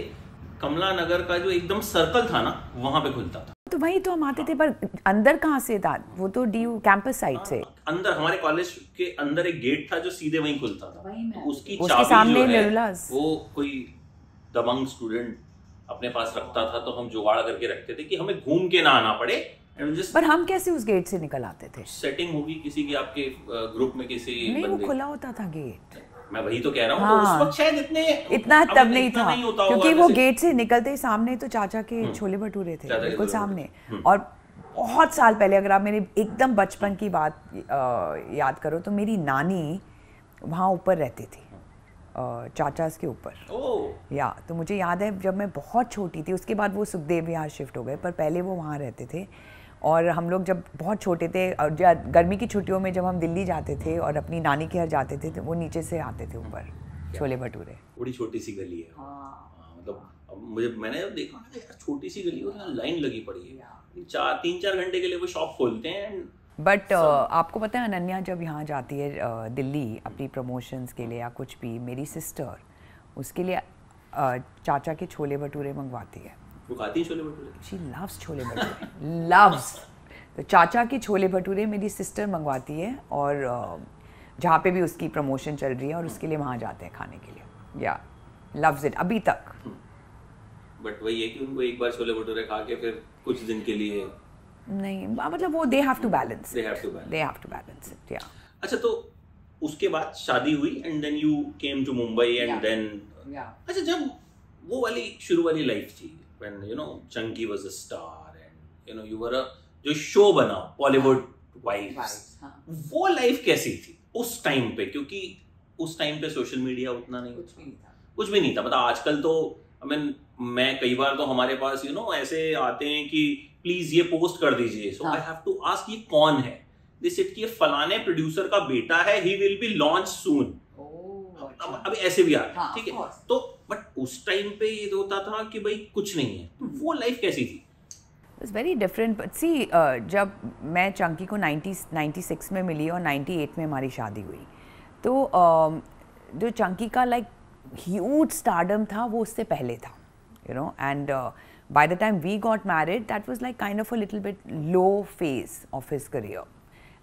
कमला नगर का जो एकदम सर्कल था ना वहाँ पे खुलता था तो वही तो हम आते थे पर अंदर कहाँ से था वो तो डी कैंपस साइड से हाँ, अंदर हमारे कॉलेज के अंदर एक गेट था जो सीधे वहीं खुलता था तो उसकी उसके चाबी सामने जो है वो कोई दबंग स्टूडेंट अपने पास रखता था तो हम जुगाड़ करके रखते थे कि हमें घूम के ना आना पड़े पर हम कैसे उस गेट से निकल आते थे सेटिंग होगी किसी की आपके ग्रुप में किसी नहीं वो खुला होता था गेट मैं वही तो कह रहा हूँ हाँ। तो उस हाँ। वक्त शायद इतने इतना तब नहीं था नहीं क्योंकि वो गेट से निकलते ही सामने तो चाचा के हम्म। छोले भटूरे थे बिल्कुल सामने हम्म। और बहुत साल पहले अगर आप मेरे एकदम बचपन की बात याद करो तो मेरी नानी वहाँ ऊपर रहती थी चाचास के ऊपर या तो मुझे याद है जब मैं बहुत छोटी थी उसके बाद वो सुखदेव यहाँ शिफ्ट हो गए पर पहले वो वहाँ रहते थे और हम लोग जब बहुत छोटे थे और गर्मी की छुट्टियों में जब हम दिल्ली जाते थे और अपनी नानी के घर जाते थे तो वो नीचे से आते थे ऊपर छोले भटूरे बड़ी छोटी सी गली है हाँ। हाँ, मतलब मुझे मैंने जब देखा ना छोटी सी गली लाइन लगी पड़ी है चार तीन चार घंटे के लिए वो शॉप खोलते हैं बट uh, आपको पता है अनन्या जब यहाँ जाती है uh, दिल्ली अपनी प्रमोशंस के लिए या कुछ भी मेरी सिस्टर उसके लिए uh, चाचा के छोले भटूरे मंगवाती है वो खाती है chole bhature she loves chole bhature loves तो चाचा के छोले भटूरे मेरी सिस्टर मंगवाती है और uh, जहाँ पे भी उसकी प्रमोशन चल रही है और उसके लिए वहाँ जाते हैं खाने के लिए या लव्स इट अभी तक बट वही है कि उनको एक बार छोले भटूरे खा के फिर कुछ दिन के लिए नहीं मतलब वो they have to balance they have to balance they have to balance it yeah अच्छा तो उसके बाद शादी हुई and then you came to Mumbai and then अच्छा जब वो वाली शुरू वाली लाइफ थी when you know Chunky was a star and you know you were a जो शो बना बॉलीवुड वाइफ्स हाँ। वो लाइफ कैसी थी उस टाइम पे क्योंकि उस टाइम पे सोशल मीडिया उतना नहीं कुछ भी नहीं था कुछ भी नहीं था मतलब आजकल तो आई I मीन mean, मैं कई बार तो हमारे पास यू you नो know, ऐसे आते हैं कि प्लीज ये पोस्ट कर दीजिए so I have to ask ये कौन है दिस इट कि ये फलाने प्रोड्यूसर का बेटा है he will be launch soon अब ऐसे भी आ रहा है हाँ, ठीक है तो बट उस टाइम पे ये तो होता था कि भाई कुछ नहीं है तो वो लाइफ कैसी थी it's very different but see जब मैं चंकी को नाइन्टी नाइन्टी सिक्स में मिली और नाइन्टी एट में हमारी शादी हुई तो uh, जो चंकी का लाइक ह्यूज स्टार्डम था वो उससे पहले था you know and uh, by the time we got married that was like kind of a little bit low phase of his career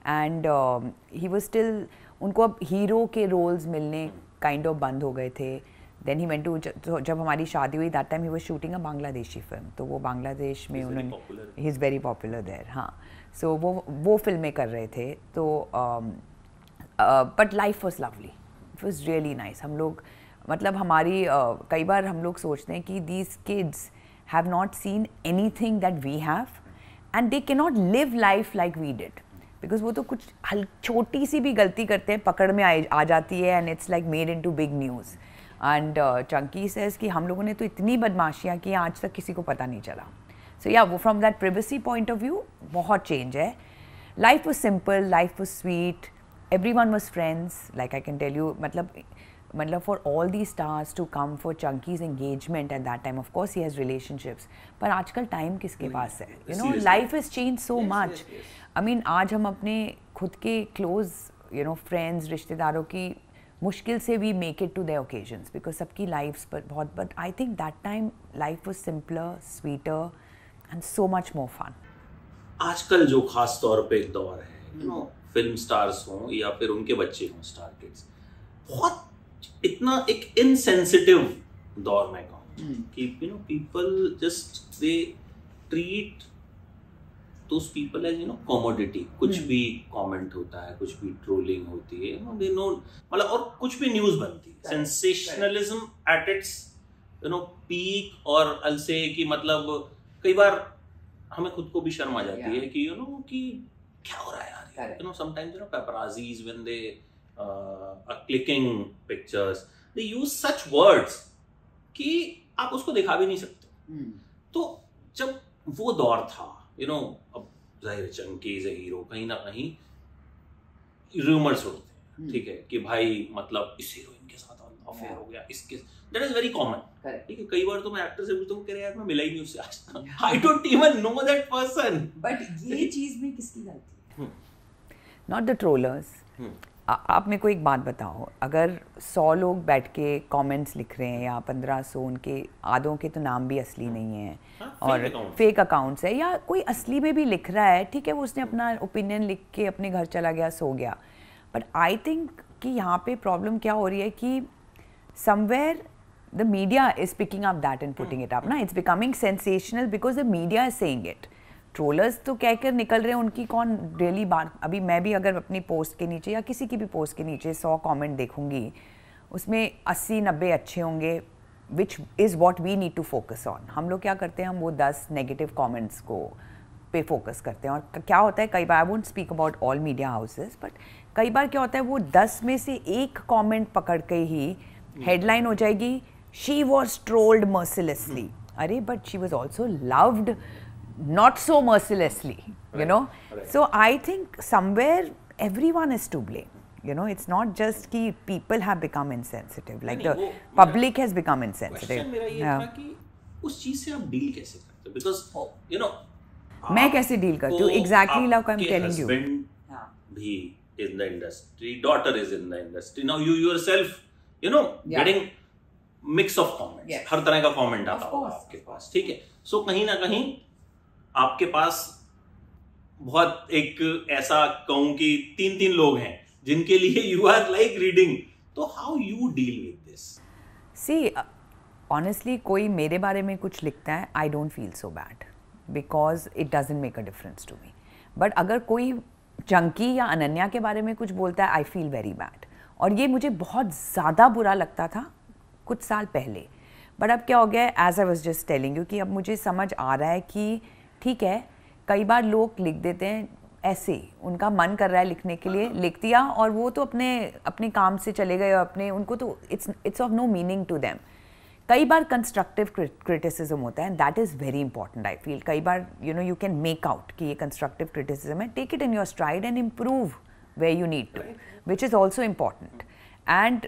and um, he was still उनको अब hero के roles मिलने kind of बंद हो गए थे then he went to जब हमारी शादी हुई that time he was shooting a Bangladeshi film तो वो बांग्लादेश में उन्होंने he is very popular there हाँ सो वो वो फिल्में कर रहे थे तो but life was lovely it was really nice हम लोग uh, मतलब हमारी कई बार हम लोग सोचते हैं कि these kids have not seen anything that we have and they can not live life like we did because वो तो कुछ हल छोटी सी भी गलती करते हैं पकड़ में आ, आ जाती है and it's like made into big news and Chunky says कि हम लोगों ने तो इतनी बदमाशियाँ की आज तक किसी को पता नहीं चला सो या वो from that privacy point of view बहुत चेंज है life was simple life was sweet everyone was friends like I can tell you मतलब मतलब for all the stars to come for Chunky's engagement at that time Of course, he has relationships. पर आजकल time किसके पास है you know life is change so much I mean आज हम अपने खुद के क्लोज यू नो फ्रेंड्स रिश्तेदारों की मुश्किल से we make it to their occasions because सबकी लाइफ पर बहुत but I think that time life was simpler sweeter and so much more fun आजकल जो खास तौर पे एक दौर है यू नो फिल्म स्टार्स हों या फिर उनके बच्चे हों स्टार किड्स बहुत इतना एक इनसेंसिटिव दौर में कहूँ हम्म। कि you know people just they treat तो उस people as you know commodity कुछ हम्म। भी कमेंट होता है कुछ भी ट्रोलिंग होती है दे नो मतलब और कुछ भी न्यूज बनती है sensationalism at its you know peak और अल से कि मतलब कई बार हमें खुद को भी शर्म आ जाती है कि यू नो कि क्या हो रहा है यार you know sometimes you know paparazzis when they uh, a clicking pictures. They use such words कि आप उसको दिखा भी नहीं सकते hmm. तो जब वो दौर था यू you नो know, अब जाहिर चंकी इज हीरो कहीं ना कहीं रूमर्स उड़ते हैं hmm. ठीक है कि भाई मतलब इस हीरोइन के साथ अफेयर हो गया इसके दैट इज वेरी कॉमन ठीक है कई बार तो मैं एक्टर से पूछता हूँ कह रहा यार मैं मिला ही नहीं उससे आज तक I don't even know that person but ये चीज में किसकी गलती है नॉट द ट्रोलर्स आप मेरे को एक बात बताओ अगर सौ लोग बैठ के कॉमेंट्स लिख रहे हैं या पंद्रह सौ उनके आधों के तो नाम भी असली हाँ। नहीं है हाँ, और फेक, अकाउंट्स है या कोई असली में भी लिख रहा है ठीक है वो उसने अपना ओपिनियन लिख के अपने घर चला गया सो गया बट आई थिंक कि यहाँ पे प्रॉब्लम क्या हो रही है कि somewhere the media is picking up that and putting it up ना it's becoming sensational because the media is saying it trollers तो कहकर निकल रहे हैं उनकी कौन डेली बात अभी मैं भी अगर अपनी पोस्ट के नीचे या किसी की भी पोस्ट के नीचे सौ कमेंट देखूंगी उसमें अस्सी नब्बे अच्छे होंगे which is what we need to focus on हम लोग क्या करते हैं हम वो दस नेगेटिव कॉमेंट्स को पे फोकस करते हैं और क्या होता है कई बार I won't speak about all media houses but कई बार क्या होता है वो दस में से एक कॉमेंट पकड़ के ही हेडलाइन हो जाएगी शी वॉज ट्रोल्ड मर्सिलेसली अरे but she was also loved not so mercilessly, right. you know. Right. So I think somewhere everyone is to blame. You know, it's not just that people have become insensitive, like the public has become insensitive. Question: ये yeah. था कि उस चीज से आप deal कैसे oh, you because you is in the industry, daughter is in the industry. Now you yourself, you know, yeah. getting mix of comments. Yes. हर तरह comment कमेंट आता होगा so, कहीं आपके पास बहुत एक ऐसा कहूं कि तीन तीन लोग हैं जिनके लिए यू आर लाइक रीडिंग तो how you deal with this see honestly कोई मेरे बारे में कुछ लिखता है I don't feel so bad because it doesn't make a difference to me but अगर कोई चंकी या अनन्या के बारे में कुछ बोलता है आई फील वेरी बैड और ये मुझे बहुत ज़्यादा बुरा लगता था कुछ साल पहले बट अब क्या हो गया as I was just telling you कि अब मुझे समझ आ रहा है कि ठीक है कई बार लोग लिख देते हैं ऐसे उनका मन कर रहा है लिखने के लिए लिख दिया और वो तो अपने अपने काम से चले गए और अपने उनको तो it's it's of no meaning to them कई बार कंस्ट्रक्टिव क्रिटिसिज्म होता है that is very important I feel कई बार you know you can make out कि ये कंस्ट्रक्टिव क्रिटिसिज्म है take it in your stride and improve way you need to which is also important and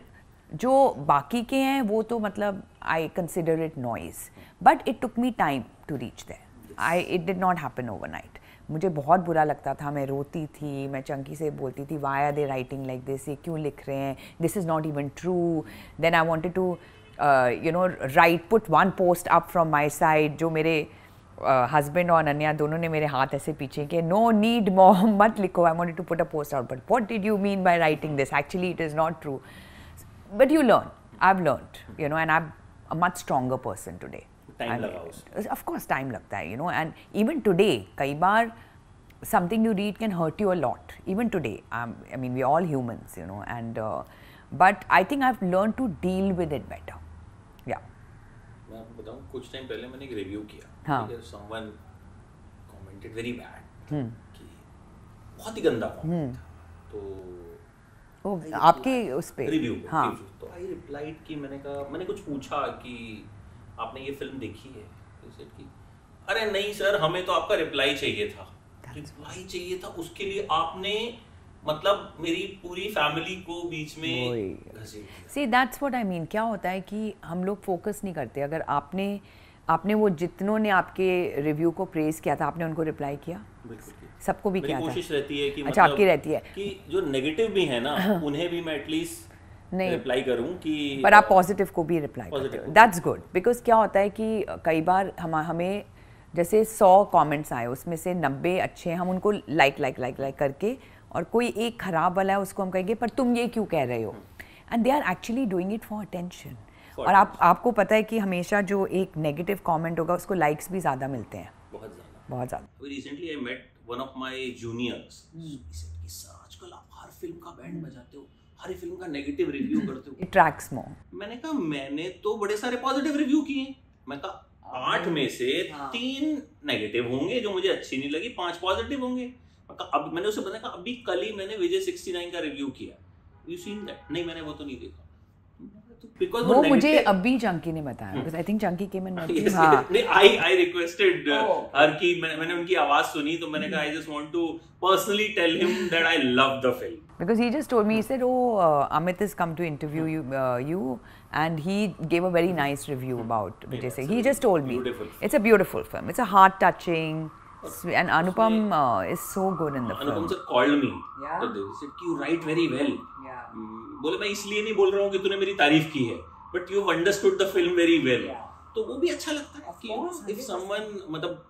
जो बाकी के हैं वो तो मतलब I consider it noise but it took me time to reach that I it did not happen overnight मुझे बहुत बुरा लगता था मैं रोती थी मैं चंकी से बोलती थी why are they writing like this ये क्यों लिख रहे हैं this is not even true then I wanted to you know right put one post up from my side जो मेरे हस्बैंड uh, और अन्या दोनों ने मेरे हाथ ऐसे पीछे किए नो नीड मोम मत लिखो I want to put a post out but what did you mean by writing this actually it is not true but you learn I have learn you know and I am a much stronger person today time लगा time लगता है you know and even today कई बार something you read can hurt you a lot even today I mean we all humans you know and but I think I learn to deal with it better it कुछ time पहले मैंने एक review किया हाँ someone commented very bad कि बहुत ही गंदा comment हम्म। तो ओ, आपके उस पे रिव्यू हाँ तो आई रिप्लाइड कि मैंने कहा मैंने कुछ पूछा कि आपने ये फिल्म देखी है तो कि अरे नहीं सर हमें तो आपका रिप्लाई चाहिए था रिप्लाई चाहिए था उसके लिए आपने मतलब मेरी पूरी फैमिली को बीच में see that's what I mean क्या होता है कि हम लोग फोकस नहीं करते अगर आपने आपने वो जितनों ने आपके रिव्यू को प्रेज किया था आपने उनको रिप्लाई किया सबको भी किया कोशिश रहती है कि अच्छा मतलब आपकी रहती है कि जो नेगेटिव भी है ना हाँ। उन्हें भी मैं एटलीस्ट नहीं रिप्लाई करूं कि पर आप पॉजिटिव को भी रिप्लाई करते दैट्स गुड बिकॉज क्या होता है कि कई बार हम हमें जैसे सौ कमेंट्स आए उसमें से नब्बे अच्छे हैं हम उनको लाइक लाइक लाइक लाइक करके और कोई एक ख़राब वाला है उसको हम कहेंगे पर तुम ये क्यों कह रहे हो and they are actually doing it for attention और आप आपको पता है कि हमेशा जो एक नेगेटिव कमेंट होगा उसको लाइक्स भी ज़्यादा मिलते हैं बहुत ज़्यादा बहुत ज़्यादा recently I met one of my juniors आजकल आप हर फिल्म का बैंड बजाते हो हर फिल्म का नेगेटिव रिव्यू करते हो ट्रैक्स मोर मैंने कहा मैंने तो बड़े सारे पॉजिटिव रिव्यू किए मैं कहा आठ हाँ। में से हाँ। तीन नेगेटिव होंगे जो मुझे अच्छी नहीं लगी पांच पॉजिटिव होंगे अब मैंने उसे बताया अभी कल ही मैंने विजय सिक्सटी का रिव्यू किया यू सीन दैट नहीं मैंने वो तो नहीं देखा बिकॉज वो मुझे अभी चंकी ने बताया because I think Chunky came in morning हां नहीं आई आई रिक्वेस्टेड हर की मैंने मैंने उनकी आवाज सुनी तो मैंने कहा I just want to personally tell him that I love the film because he just told me he said oh Amit is come to interview you you and he gave a very nice review about which is he just told me it's a beautiful film it's a heart touching And Anupam uh, is so good in the Anupam film. Anupam sir called me. Yeah. He said, you write very well. Yeah. Mm. बोले मैं इसलिए नहीं बोल रहा हूँ कि तूने मेरी तारीफ की है but you understood the film very well तो वो भी अच्छा लगता है कि इफ समवन मतलब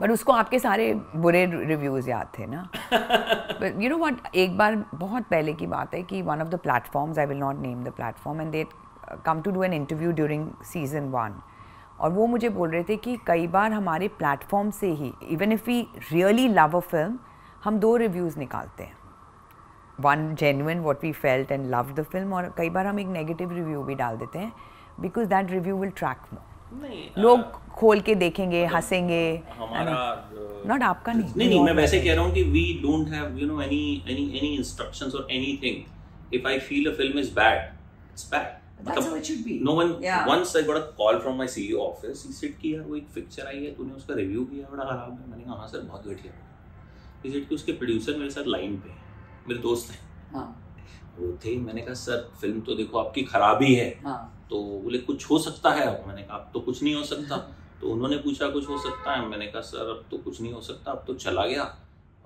बट उसको आपके सारे बुरे रिव्यूज़ याद थे ना बट यू नो व्हाट एक बार बहुत पहले की बात है कि one of the platforms I will not name the platform and they come to do an interview during season one और वो मुझे बोल रहे थे कि कई बार हमारे प्लेटफॉर्म से ही even if we really love a film हम दो रिव्यूज़ निकालते हैं one genuine what we felt and love the film और कई बार हम एक नेगेटिव रिव्यू भी डाल देते हैं because that review will track more लोग uh, खोल के देखेंगे हंसेंगे नॉट uh, आपका नहीं नहीं नहीं मैं वैसे कह रहा हूँ कि we don't have you know any any any instructions और anything if I feel a film is bad it's bad that's how it should be no one once I got a call from my CEO office he said कि यार वो एक picture आई है तूने उसका review किया बड़ा खराब है मैंने कहा हां सर बहुत घटिया है. He said कि उसके प्रोड्यूसर मेरे साथ लाइन पे है. मेरे दोस्त हैं हाँ। वो थे मैंने कहा सर फिल्म तो देखो आपकी खराब ही है हाँ। तो बोले कुछ हो सकता है मैंने कहा अब तो कुछ नहीं हो सकता तो उन्होंने पूछा कुछ हो सकता है मैंने कहा सर अब तो कुछ नहीं हो सकता अब तो चला गया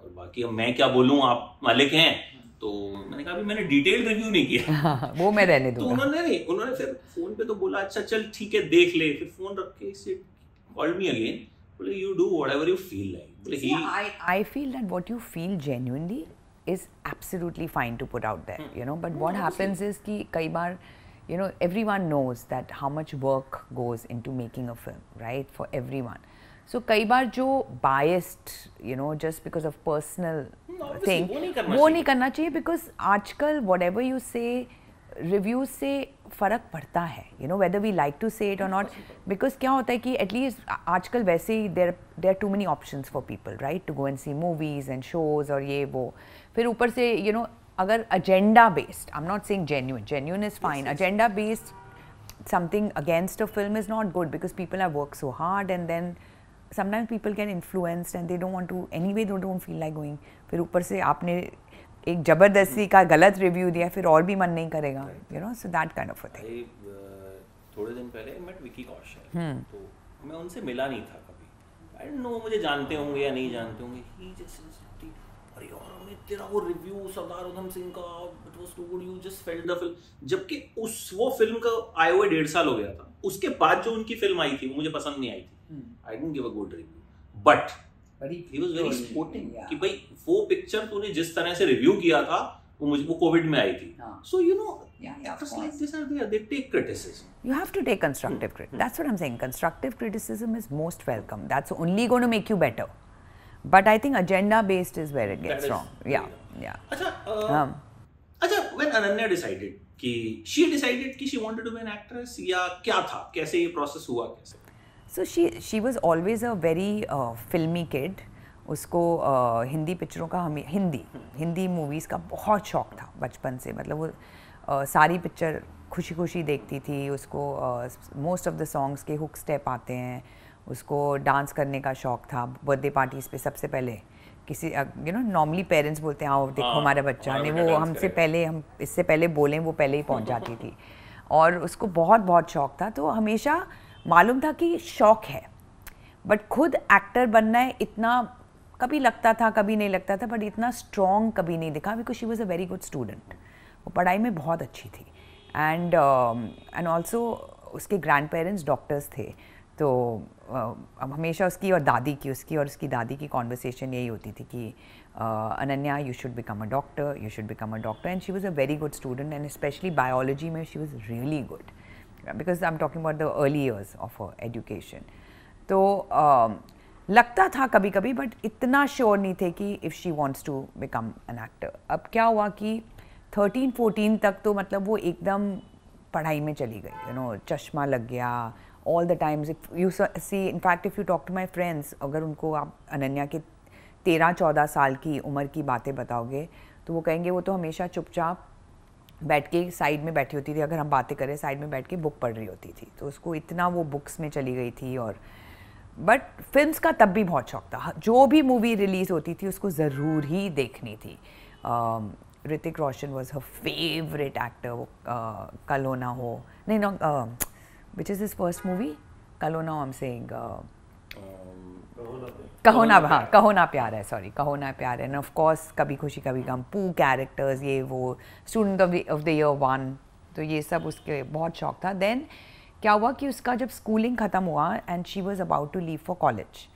और बाकी अब मैं क्या बोलूँ आप मालिक हैं तो मैंने कहा अभी मैंने डिटेल रिव्यू नहीं किया हाँ, वो मैं रहने तो उन्होंने नहीं उन्होंने फिर फोन पे तो बोला अच्छा चल ठीक है देख ले फिर फोन रख के इसे कॉल मी अगेन बोले you do whatever you feel like बोले he I I feel that what you feel genuinely is absolutely fine to put out there, hmm. you know. But hmm, what happens is ki kai you know, everyone knows that how much work goes into making a film, right? For everyone. So kai baar jo biased, you know, just because of personal hmm, thing, wo nahi karna chahiye because aajkal whatever you say, reviews say फ़र्क पड़ता है you know whether we like to say it और not because क्या होता है कि at least आजकल वैसे ही there there too many option for people right to go and see movies and shows और ये वो फिर ऊपर से यू नो अगर agenda based I am not saying genuine genuine is fine agenda based something against a film is not good because people are work so hard and then sometimes people can influenced and they don't want to anyway though don't feel like going फिर ऊपर से आपने एक ज़बरदस्ती का गलत review दिया फिर और भी मन नहीं करेगा you know so that kind of thing थोड़े दिन पहले मेट विकी कौशल तो मैं उनसे मिला नहीं था कभी आई डोंट नो मुझे जानते होंगे या नहीं जानते होंगे ही जस्ट अरे यार हमने तेरा वो रिव्यू सरदार उधम सिंह का it was too good you just failed the film जबकि उस वो फिल्म का आए हुए डेढ़ साल हो गया था उसके बाद जो उनकी फिल्म आई थी वो मुझे पसंद नहीं आई थी I don't give a good review but but he was very sporting कि भाई वो पिक्चर तूने जिस तरह से रिव्यू किया था वो मुझे वो कोविड में आई थी so you know You have to take constructive criticism. That's what I'm saying. Constructive criticism is most welcome. That's only going to make you better. But I think agenda based is where it gets wrong. Yeah, yeah. अच्छा, uh, um, अच्छा, when Ananya decided कि she decided कि she wanted to be an actress या क्या था? कैसे ये process हुआ? कैसे? So she she was always a very फिल्मी किड उसको uh, हिंदी पिक्चरों का हमें हिंदी हिंदी मूवीज़ का बहुत शौक था बचपन से मतलब वो uh, सारी पिक्चर खुशी खुशी देखती थी उसको मोस्ट ऑफ़ द सॉन्ग्स के हुक स्टेप आते हैं उसको डांस करने का शौक था बर्थडे पार्टीज़ पे सबसे पहले किसी यू नो नॉर्मली पेरेंट्स बोलते हैं आओ देखो हाँ, हमारा बच्चा ने वो हमसे पहले हम इससे पहले बोलें वो पहले ही पहुंच जाती थी और उसको बहुत बहुत शौक था तो हमेशा मालूम था कि शौक है बट खुद एक्टर बनना है इतना कभी लगता था कभी नहीं लगता था बट इतना स्ट्रॉन्ग कभी नहीं दिखा because she was a very good student वो पढ़ाई में बहुत अच्छी थी एंड एंड ऑल्सो उसके ग्रैंड पेरेंट्स डॉक्टर्स थे तो uh, हमेशा उसकी और दादी की उसकी और उसकी दादी की कॉन्वर्सेशन यही होती थी कि Ananya you should become a doctor you should become a doctor and she was a very good student and specially biology में she was really good because I am talking about the early years of education तो um, लगता था कभी कभी but इतना sure नहीं थे कि if she wants to become an actor अब क्या हुआ कि थर्टीन फोर्टीन तक तो मतलब वो एकदम पढ़ाई में चली गई यू नो चश्मा लग गया all the times if you see in fact if you talk to my friends अगर उनको आप अनन्या के तेरह चौदह साल की उम्र की बातें बताओगे तो वो कहेंगे वो तो हमेशा चुपचाप बैठ के साइड में बैठी होती थी अगर हम बातें करें साइड में बैठ के बुक पढ़ रही होती थी तो उसको इतना वो बुक्स में चली गई थी और बट फिल्म्स का तब भी बहुत शौक था हाँ, जो भी मूवी रिलीज़ होती थी उसको ज़रूर ही देखनी थी Hrithik Roshan was her favourite actor वो कलोना हो नहीं no which is this first movie कलोना होना एम सेइंग कहो ना हाँ कहो ना प्यार है सॉरी कहो ना प्यार है एंड ऑफ कोर्स कभी खुशी कभी गम पू कैरेक्टर्स ये वो student of the of the year one तो ये सब उसके बहुत शौक था देन क्या हुआ कि उसका जब स्कूलिंग ख़त्म हुआ and she was about to leave for college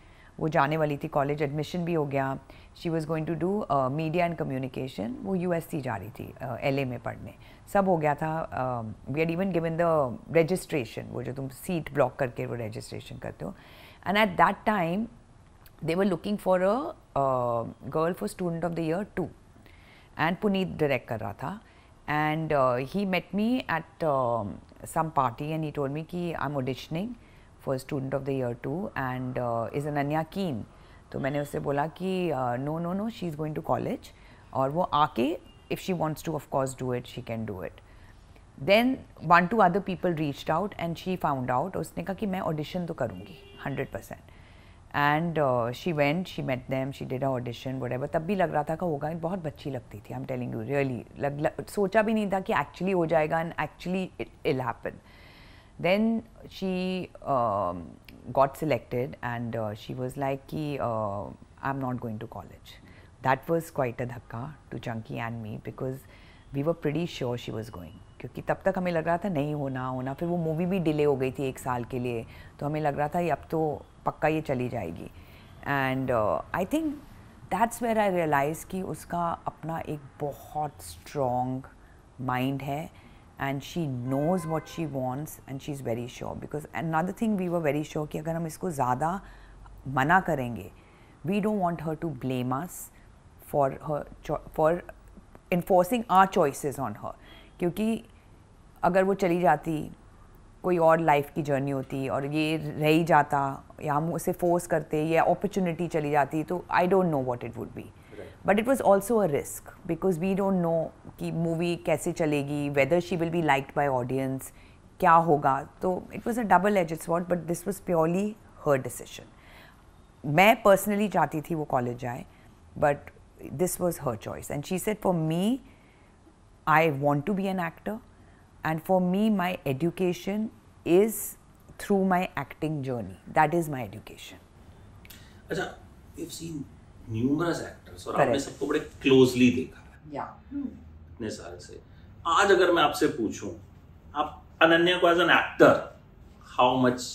वो जाने वाली थी कॉलेज एडमिशन भी हो गया she was going to do media and communication वो यू जा रही थी एल uh, में पढ़ने सब हो गया था we had even given the registration वो जो तुम सीट ब्लॉक करके वो रजिस्ट्रेशन करते हो And at that time, they were looking for a uh, girl for student of the year too and Puneet direct kar raha tha And uh, he met me at um, some party and he told me ki I'm auditioning for student of the year too and uh, is Ananya Keen. तो मैंने उससे बोला कि no no no she is going to college और वो आके if she wants to of course do it she can do it then one two other people reached out and she found out उसने कहा कि मैं audition तो करूँगी 100 percent. And she went she met them she did audition but तब भी लग रहा था कि होगा बहुत बच्ची लगती थी I am telling you really लग, लग सोचा भी नहीं था कि एक्चुअली हो जाएगा and actually it'll happen then she got selected and she was like कि I am not going to college that was quite a धक्का to Chunky and me because we were pretty sure she was going क्योंकि तब तक हमें लग रहा था नहीं होना होना फिर वो मूवी भी डिले हो गई थी एक साल के लिए तो हमें लग रहा था ये अब तो पक्का ये चली जाएगी and I think that's where I realise कि उसका अपना एक बहुत स्ट्रॉन्ग माइंड है and she knows what she wants and she is very sure because and other thing we were very sure कि अगर हम इसको ज़्यादा मना करेंगे we don't want her to blame us for her for enforcing our choice on her क्योंकि अगर वो चली जाती कोई और लाइफ की जर्नी होती और ये रह ही जाता या हम उसे फोर्स करते या अपॉर्चुनिटी चली जाती तो I don't know what it would be but it was also a risk because we don't know कि मूवी कैसे चलेगी whether she will be like by audience क्या होगा तो it was a double edge it's what but this was purely her decision मैं personally चाहती थी वो कॉलेज जाए but this was her choice and she said for me I want to be an actor And for me, my education is through my acting journey. That is my education. अच्छा, you've seen numerous actors aur aapne sabko bade closely dekha Yeah. itne saal se aaj agar main aapse puchu aap ananya ko as an actor, how much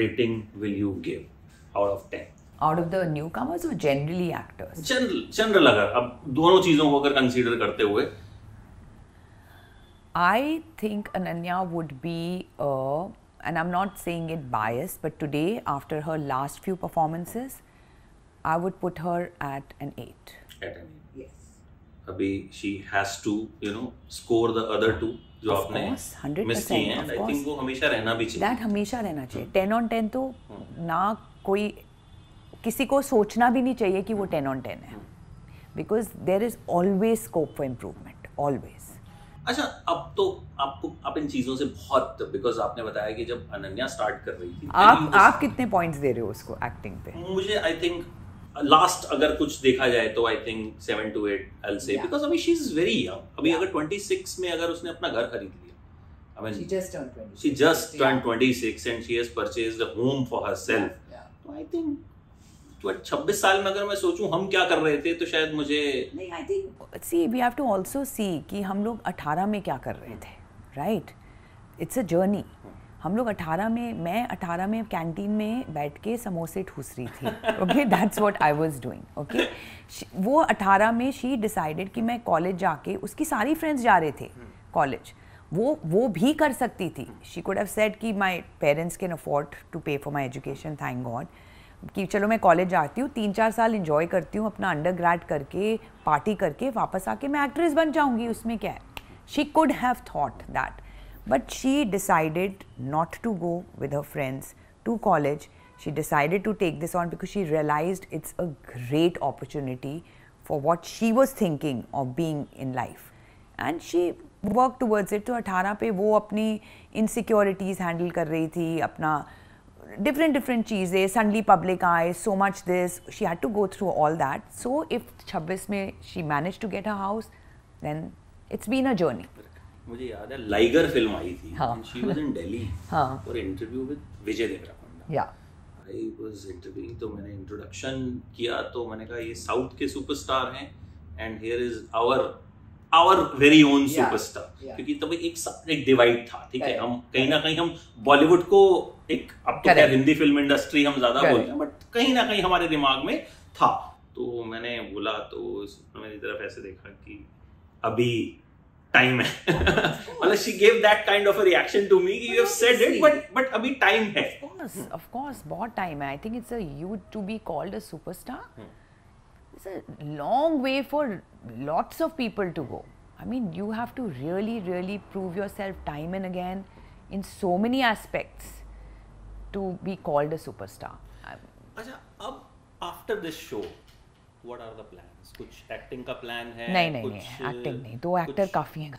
rating will you give out of 10? Out of the newcomers और generally actors general general अगर अब दोनों चीजों को अगर consider करते हुए I think Ananya would be a, and I'm not saying it biased, but today after her last few performances, I would put her at an 8. At an 8. Yes. Abhi, she has to, you know, score the other two. जो आपने miss की हैं आई think वो हमेशा रहना भी चाहिए that हमेशा रहना चाहिए टेन ऑन टेन तो ना कोई किसी को सोचना भी नहीं चाहिए कि वो टेन ऑन टेन है because there is always scope for improvement always अच्छा अब तो आपको आप इन चीजों से बहुत बिकॉज आपने बताया कि जब अनन्या स्टार्ट कर रही थी आप आप कितने पॉइंट्स दे रहे हो उसको एक्टिंग पे मुझे आई थिंक लास्ट अगर कुछ देखा जाए तो I think seven to eight एल से बिकॉज अभी शी इज वेरी यंग अभी अगर ट्वेंटी सिक्स में अगर उसने अपना घर खरीद लिया I mean, she just turned 26. She just turned 26 and she has purchased a home for herself. Yeah, yeah. So I think तो 26 साल में अगर मैं सोचूं हम क्या कर रहे थे तो शायद मुझे नहीं I think see we have to also see कि हम लोग 18 में क्या कर रहे थे राइट इट्स अ जर्नी हम लोग 18 में मैं 18 में कैंटीन में बैठ के समोसे ठूस रही थी okay that's what I was doing okay वो 18 में शी डिसाइडेड कि मैं कॉलेज जाके उसकी सारी फ्रेंड्स जा रहे थे कॉलेज वो वो भी कर सकती थी शी कुड हैव सेड कि my parents can afford to pay for my education thank god कि चलो मैं कॉलेज जाती हूँ तीन चार साल इंजॉय करती हूँ अपना अंडर ग्रेड करके पार्टी करके वापस आके मैं एक्ट्रेस बन जाऊँगी उसमें क्या है she could have thought that but she decided not to go with her friends to college she decided to take this on because she realise it's a great opportunity for what she was thinking of being in life and she work towards it तो अठारह पे वो अपनी insecurities handle कर रही थी अपना different different cheeses suddenly public eye so much this she had to go through all that so if 26 में she managed to get her house then it's been a journey मुझे याद है liger film आई थी हाँ she was in Delhi हाँ और interview with विजय देवराकोंडा या I was interviewing तो मैंने इंट्रोडक्शन किया तो मैंने कहा ये साउथ के सुपरस्टार हैं and here is our our very own superstar क्योंकि तब एक एक डिवाइड था ठीक है हम कहीं ना कहीं हम बॉलीवुड को एक अब तो क्या हिंदी फिल्म इंडस्ट्री हम ज्यादा बोलते हैं बट कहीं ना कहीं हमारे दिमाग में था तो मैंने बोला तो मेरी तरफ ऐसे देखा कि अभी टाइम है मतलब she gave that kind of a reaction to me you have said it but but अभी टाइम है ऑफ कोर्स ऑफ कोर्स बहुत टाइम है I think it's a you to be called a superstar it's a long way for lots of people to go. I mean, you have to really, really prove yourself time and again in so many aspects to be called a superstar. अच्छा अब after this show what are the plans कुछ acting का plan है नहीं नहीं नहीं acting नहीं दो एक्टर काफी हैं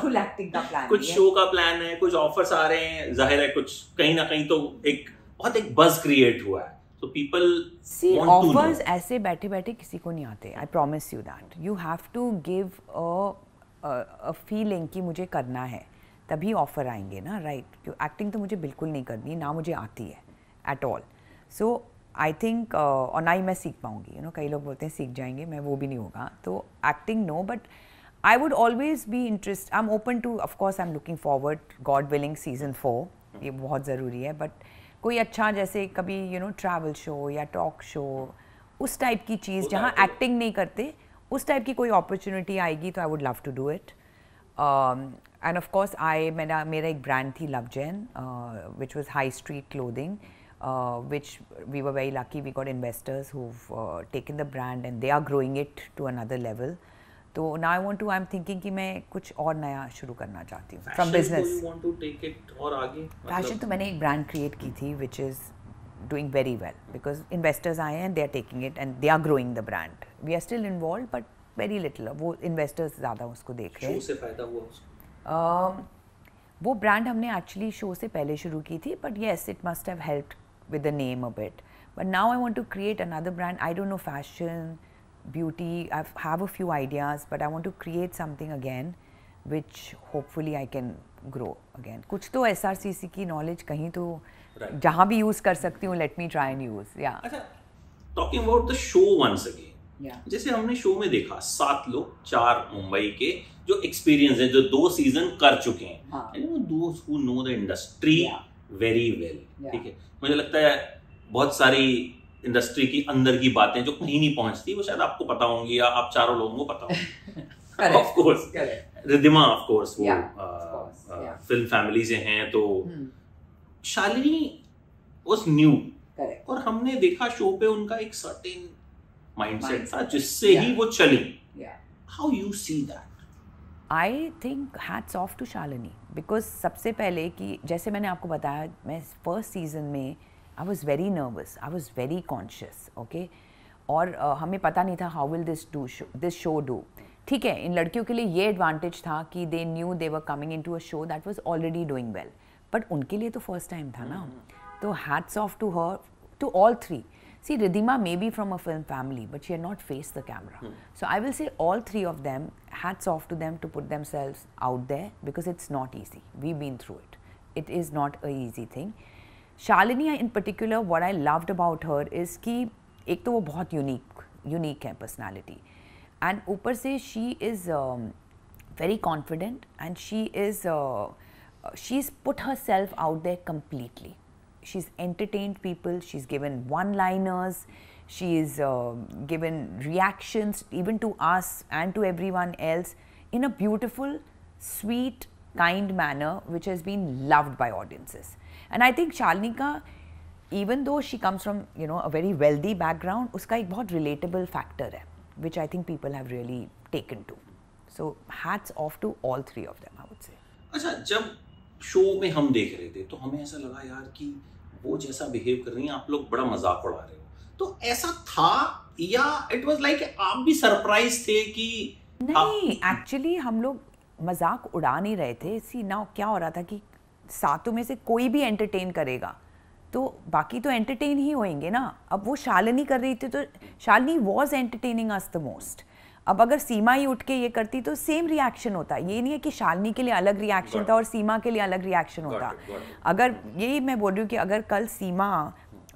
फुल एक्टिंग का प्लान कुछ शो का प्लान है कुछ ऑफर्स आ रहे हैं जाहिर है कुछ कहीं ना कहीं तो एक बहुत एक बज क्रिएट हुआ है so people see offers ऐसे बैठे बैठे किसी को नहीं आते I promise you that you have to give a feeling कि मुझे करना है तभी ऑफर आएंगे ना राइट एक्टिंग तो मुझे बिल्कुल नहीं करनी ना मुझे आती है at all so I think और ना ही मैं सीख पाऊंगी यू नो कई लोग बोलते हैं सीख जाएंगे मैं वो भी नहीं होगा तो acting no but I would always always interest I am open to of course I am looking forward god willing season four ये बहुत ज़रूरी है बट कोई अच्छा जैसे कभी यू नो ट्रैवल शो या टॉक शो उस टाइप की चीज़ जहाँ एक्टिंग नहीं करते उस टाइप की कोई अपॉर्चुनिटी आएगी तो I would love to do it and of course I मेरा मेरा एक ब्रांड थी love Jain which was high street clothing which we were very lucky we got investors who taken the brand and they are growing it to another level तो ना I want to I am thinking कि मैं कुछ और नया शुरू करना चाहती हूँ फ्रॉम बिजनेस फैशन तो मैंने एक ब्रांड क्रिएट की थी which is doing very well because investors आए हैं they are taking it and they are growing the brand we are still involve but very little वो इन्वेस्टर्स ज़्यादा उसको देख रहे हैं. से फायदा हुआ um, वो ब्रांड हमने एक्चुअली शो से पहले शुरू की थी but yes it must have help with the name a bit but now I want to create another brand I don't know fashion beauty. I have a few ideas, but I want to create something again, which hopefully I can grow again. कुछ तो S R C सी की knowledge कहीं तो right. जहाँ भी use कर सकती हूँ let me try and use या talking about the show once again Yeah. जैसे हमने शो में देखा सात लोग चार मुंबई के जो एक्सपीरियंस है जो दो सीजन कर चुके हैं हाँ. No the industry very well ठीक है मुझे लगता है बहुत सारी इंडस्ट्री की अंदर की बातें जो कहीं नहीं पहुंचती वो शायद आपको पता होंगी या आप चारों लोगों को पता होंगी of course Ridhima of course वो फिल्म फैमिली uh, uh, से हैं तो hmm. शालिनी वाज न्यू और हमने देखा शो पे उनका एक सर्टेन माइंडसेट था जिससे ही वो चली how you see that I think hats off to Shalini because सबसे पहले कि जैसे मैंने आपको बताया मैं फर्स्ट सीजन में I was very nervous. I was very conscious. Okay. और uh, हमें पता नहीं था how will this do this show do ठीक है इन लड़कियों के लिए ये एडवांटेज था कि they knew they were coming in to a show that was already doing well but उनके लिए तो फर्स्ट टाइम था ना तो hats off to her to all three see Ridhima may be from a film family but she are not face the camera so I will say all three of them hats off to them to put themselves out there because it's not easy we been through it it is not a easy thing Shalini in particular, what I loved about her is ki ek to wo bahut unique, she is um, very confident and she has uh, put herself out there completely. She has entertained people, she has given one-liners, she has uh, given reactions even to us and to everyone else in a beautiful, sweet, kind manner which has been loved by audiences. And I think Shalini का even though she comes from you know a very wealthy background उसका एक बहुत relatable factor है which I think people have really taken to so hats off to all three of them I would say अच्छा जब show में हम देख रहे थे तो हमें ऐसा लगा यार कि वो जैसा बिहेव कर रही हैं आप लोग बड़ा मजाक उड़ा रहे हो तो ऐसा था या इट वाज लाइक आप भी सरप्राइज थे कि नहीं एक्चुअली हम लोग मजाक उड़ा नहीं रहे थे सी नाउ क्या हो रहा था कि सातों में से कोई भी एंटरटेन करेगा तो बाकी तो एंटरटेन ही होएंगे ना अब वो शालिनी कर रही थी तो Shalini was entertaining us the most अब अगर सीमा ही उठ के ये करती तो सेम रिएक्शन होता ये नहीं है कि शालिनी के लिए अलग रिएक्शन था और सीमा के लिए अलग रिएक्शन होता अगर यही मैं बोल रही हूँ कि अगर कल सीमा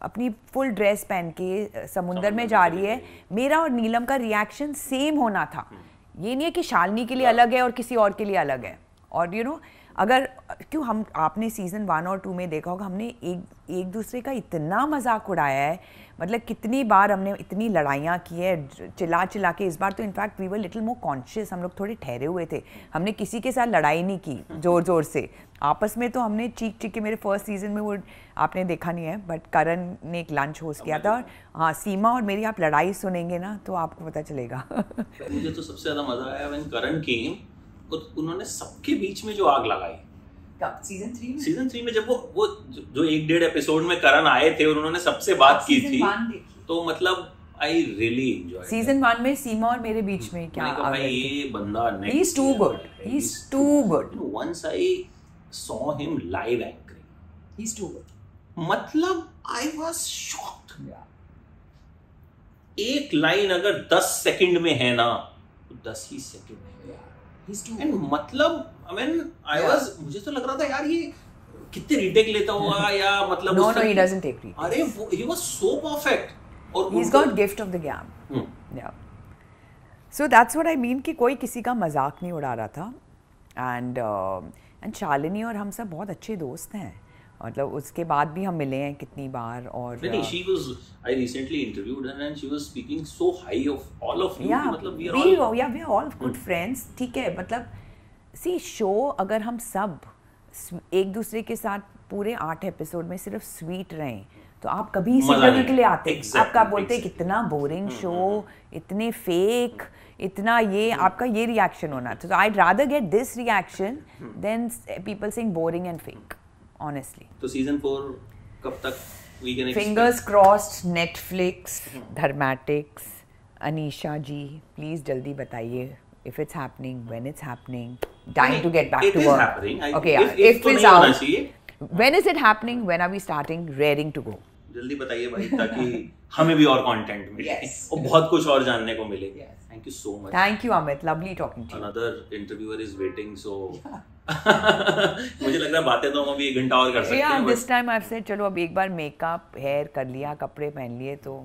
अपनी फुल ड्रेस पहन के समुंदर में जा रही है मेरा और नीलम का रिएक्शन सेम होना था hmm. ये नहीं है कि शालिनी के लिए अलग है और किसी और के लिए अलग है और यू you नो know, अगर क्यों हम आपने सीज़न वन और टू में देखा होगा हमने एक एक दूसरे का इतना मजाक उड़ाया है मतलब कितनी बार हमने इतनी लड़ाइयाँ की है चिल्ला चिल्ला के इस बार तो in fact we were little more conscious हम लोग थोड़े ठहरे हुए थे हमने किसी के साथ लड़ाई नहीं की ज़ोर ज़ोर से आपस में तो हमने चीख चीख के मेरे फर्स्ट सीजन में वो आपने देखा नहीं है बट करण ने एक लंच होस्ट किया था और हाँ सीमा और मेरी आप लड़ाई सुनेंगे ना तो आपको पता चलेगा मुझे तो सबसे ज़्यादा मज़ा आया व्हेन करण केम उन्होंने सबके बीच में जो आग लगाई सीजन थ्री में सीजन थ्री में जब वो वो जो एक डेढ़ एपिसोड में करण आए थे और उन्होंने सबसे बात की थी तो मतलब I really enjoy season one में सीमा और मेरे बीच में क्या कहा भाई ये बंदा नहीं he is too good he is too good once I saw him live anchoring he is too good मतलब आई वाज शॉक्ड एक लाइन अगर 10 सेकंड में है ना तो 10 ही सेकंड एंड मतलब आई मीन आई वाज मुझे तो लग रहा था यार ये कितने रीटेक लेता होगा हाँ, या मतलब no no he doesn't take retake अरे ही वाज सो परफेक्ट और he is got gift of the yeah so that's what I mean कि कोई किसी का मजाक नहीं उड़ा रहा था एंड एंड शालिनी और हम सब बहुत अच्छे दोस्त हैं मतलब उसके बाद भी हम मिले हैं कितनी बार और uh, hmm. ठीक है मतलब सी शो अगर हम सब एक दूसरे के साथ पूरे आठ एपिसोड में सिर्फ स्वीट रहे तो आप कभी इसे करने के लिए आते exactly, आपका बोलते exactly. कितना बोरिंग शो इतने फेक इतना ये hmm. आपका ये रिएक्शन होना था तो I rather get this reaction than people saying boring and fake honestly. So season four, कब तक we can expect? Fingers crossed, Netflix, Dharmatics, Anisha ji, please जल्दी बताइए if it's happening, when it's happening, dying okay, to get back to work. It is happening. I, okay, if, yeah, if, if, if it's out. When is it happening? When are we starting raring to go? जल्दी बताइए भाई ताकि हमें भी और content मिले yes, और बहुत कुछ और जानने को मिले thank you so much thank you Amit lovely talking to another interviewer is waiting so मुझे लग रहा है बातें तो हम अभी एक घंटा और कर सकते हैं this time I have said चलो अब एक बार मेकअप हेयर कर लिया कपड़े पहन लिए तो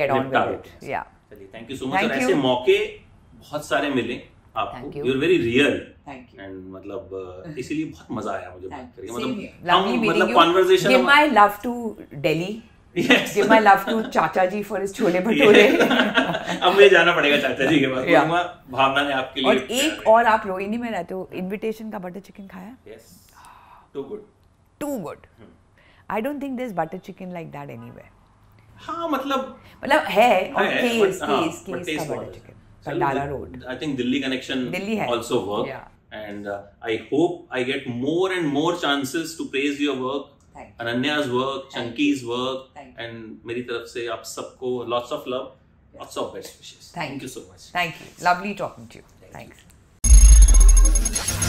गेट ऑन विद इट या चलिए थैंक यू सो मच ऐसे मौके बहुत सारे मिले आपको you are very real and मतलब इसीलिए बहुत मजा आया मुझे बात करके मतलब हम मतलब give my love to Delhi चाचा जी छोले भटूरे अब मुझे जाना पड़ेगा चाचा जी के पास yeah. भावना ने आपके लिए और एक और आप रोहिणी में रहते हो इनविटेशन का बटर चिकन खाया yes too good hmm. हाँ, मतलब मतलब है हाँ, butter chicken Road. I think Delhi connection Delhi also work, Yeah. And uh, I hope I get more and more chances to praise your work. Thank Ananya's work, Chunky's work, and मेरी तरफ से आप lots of love, lots of best wishes. Thank, Thank you so much. Thank you. Lovely talking to you. Thank Thanks. You.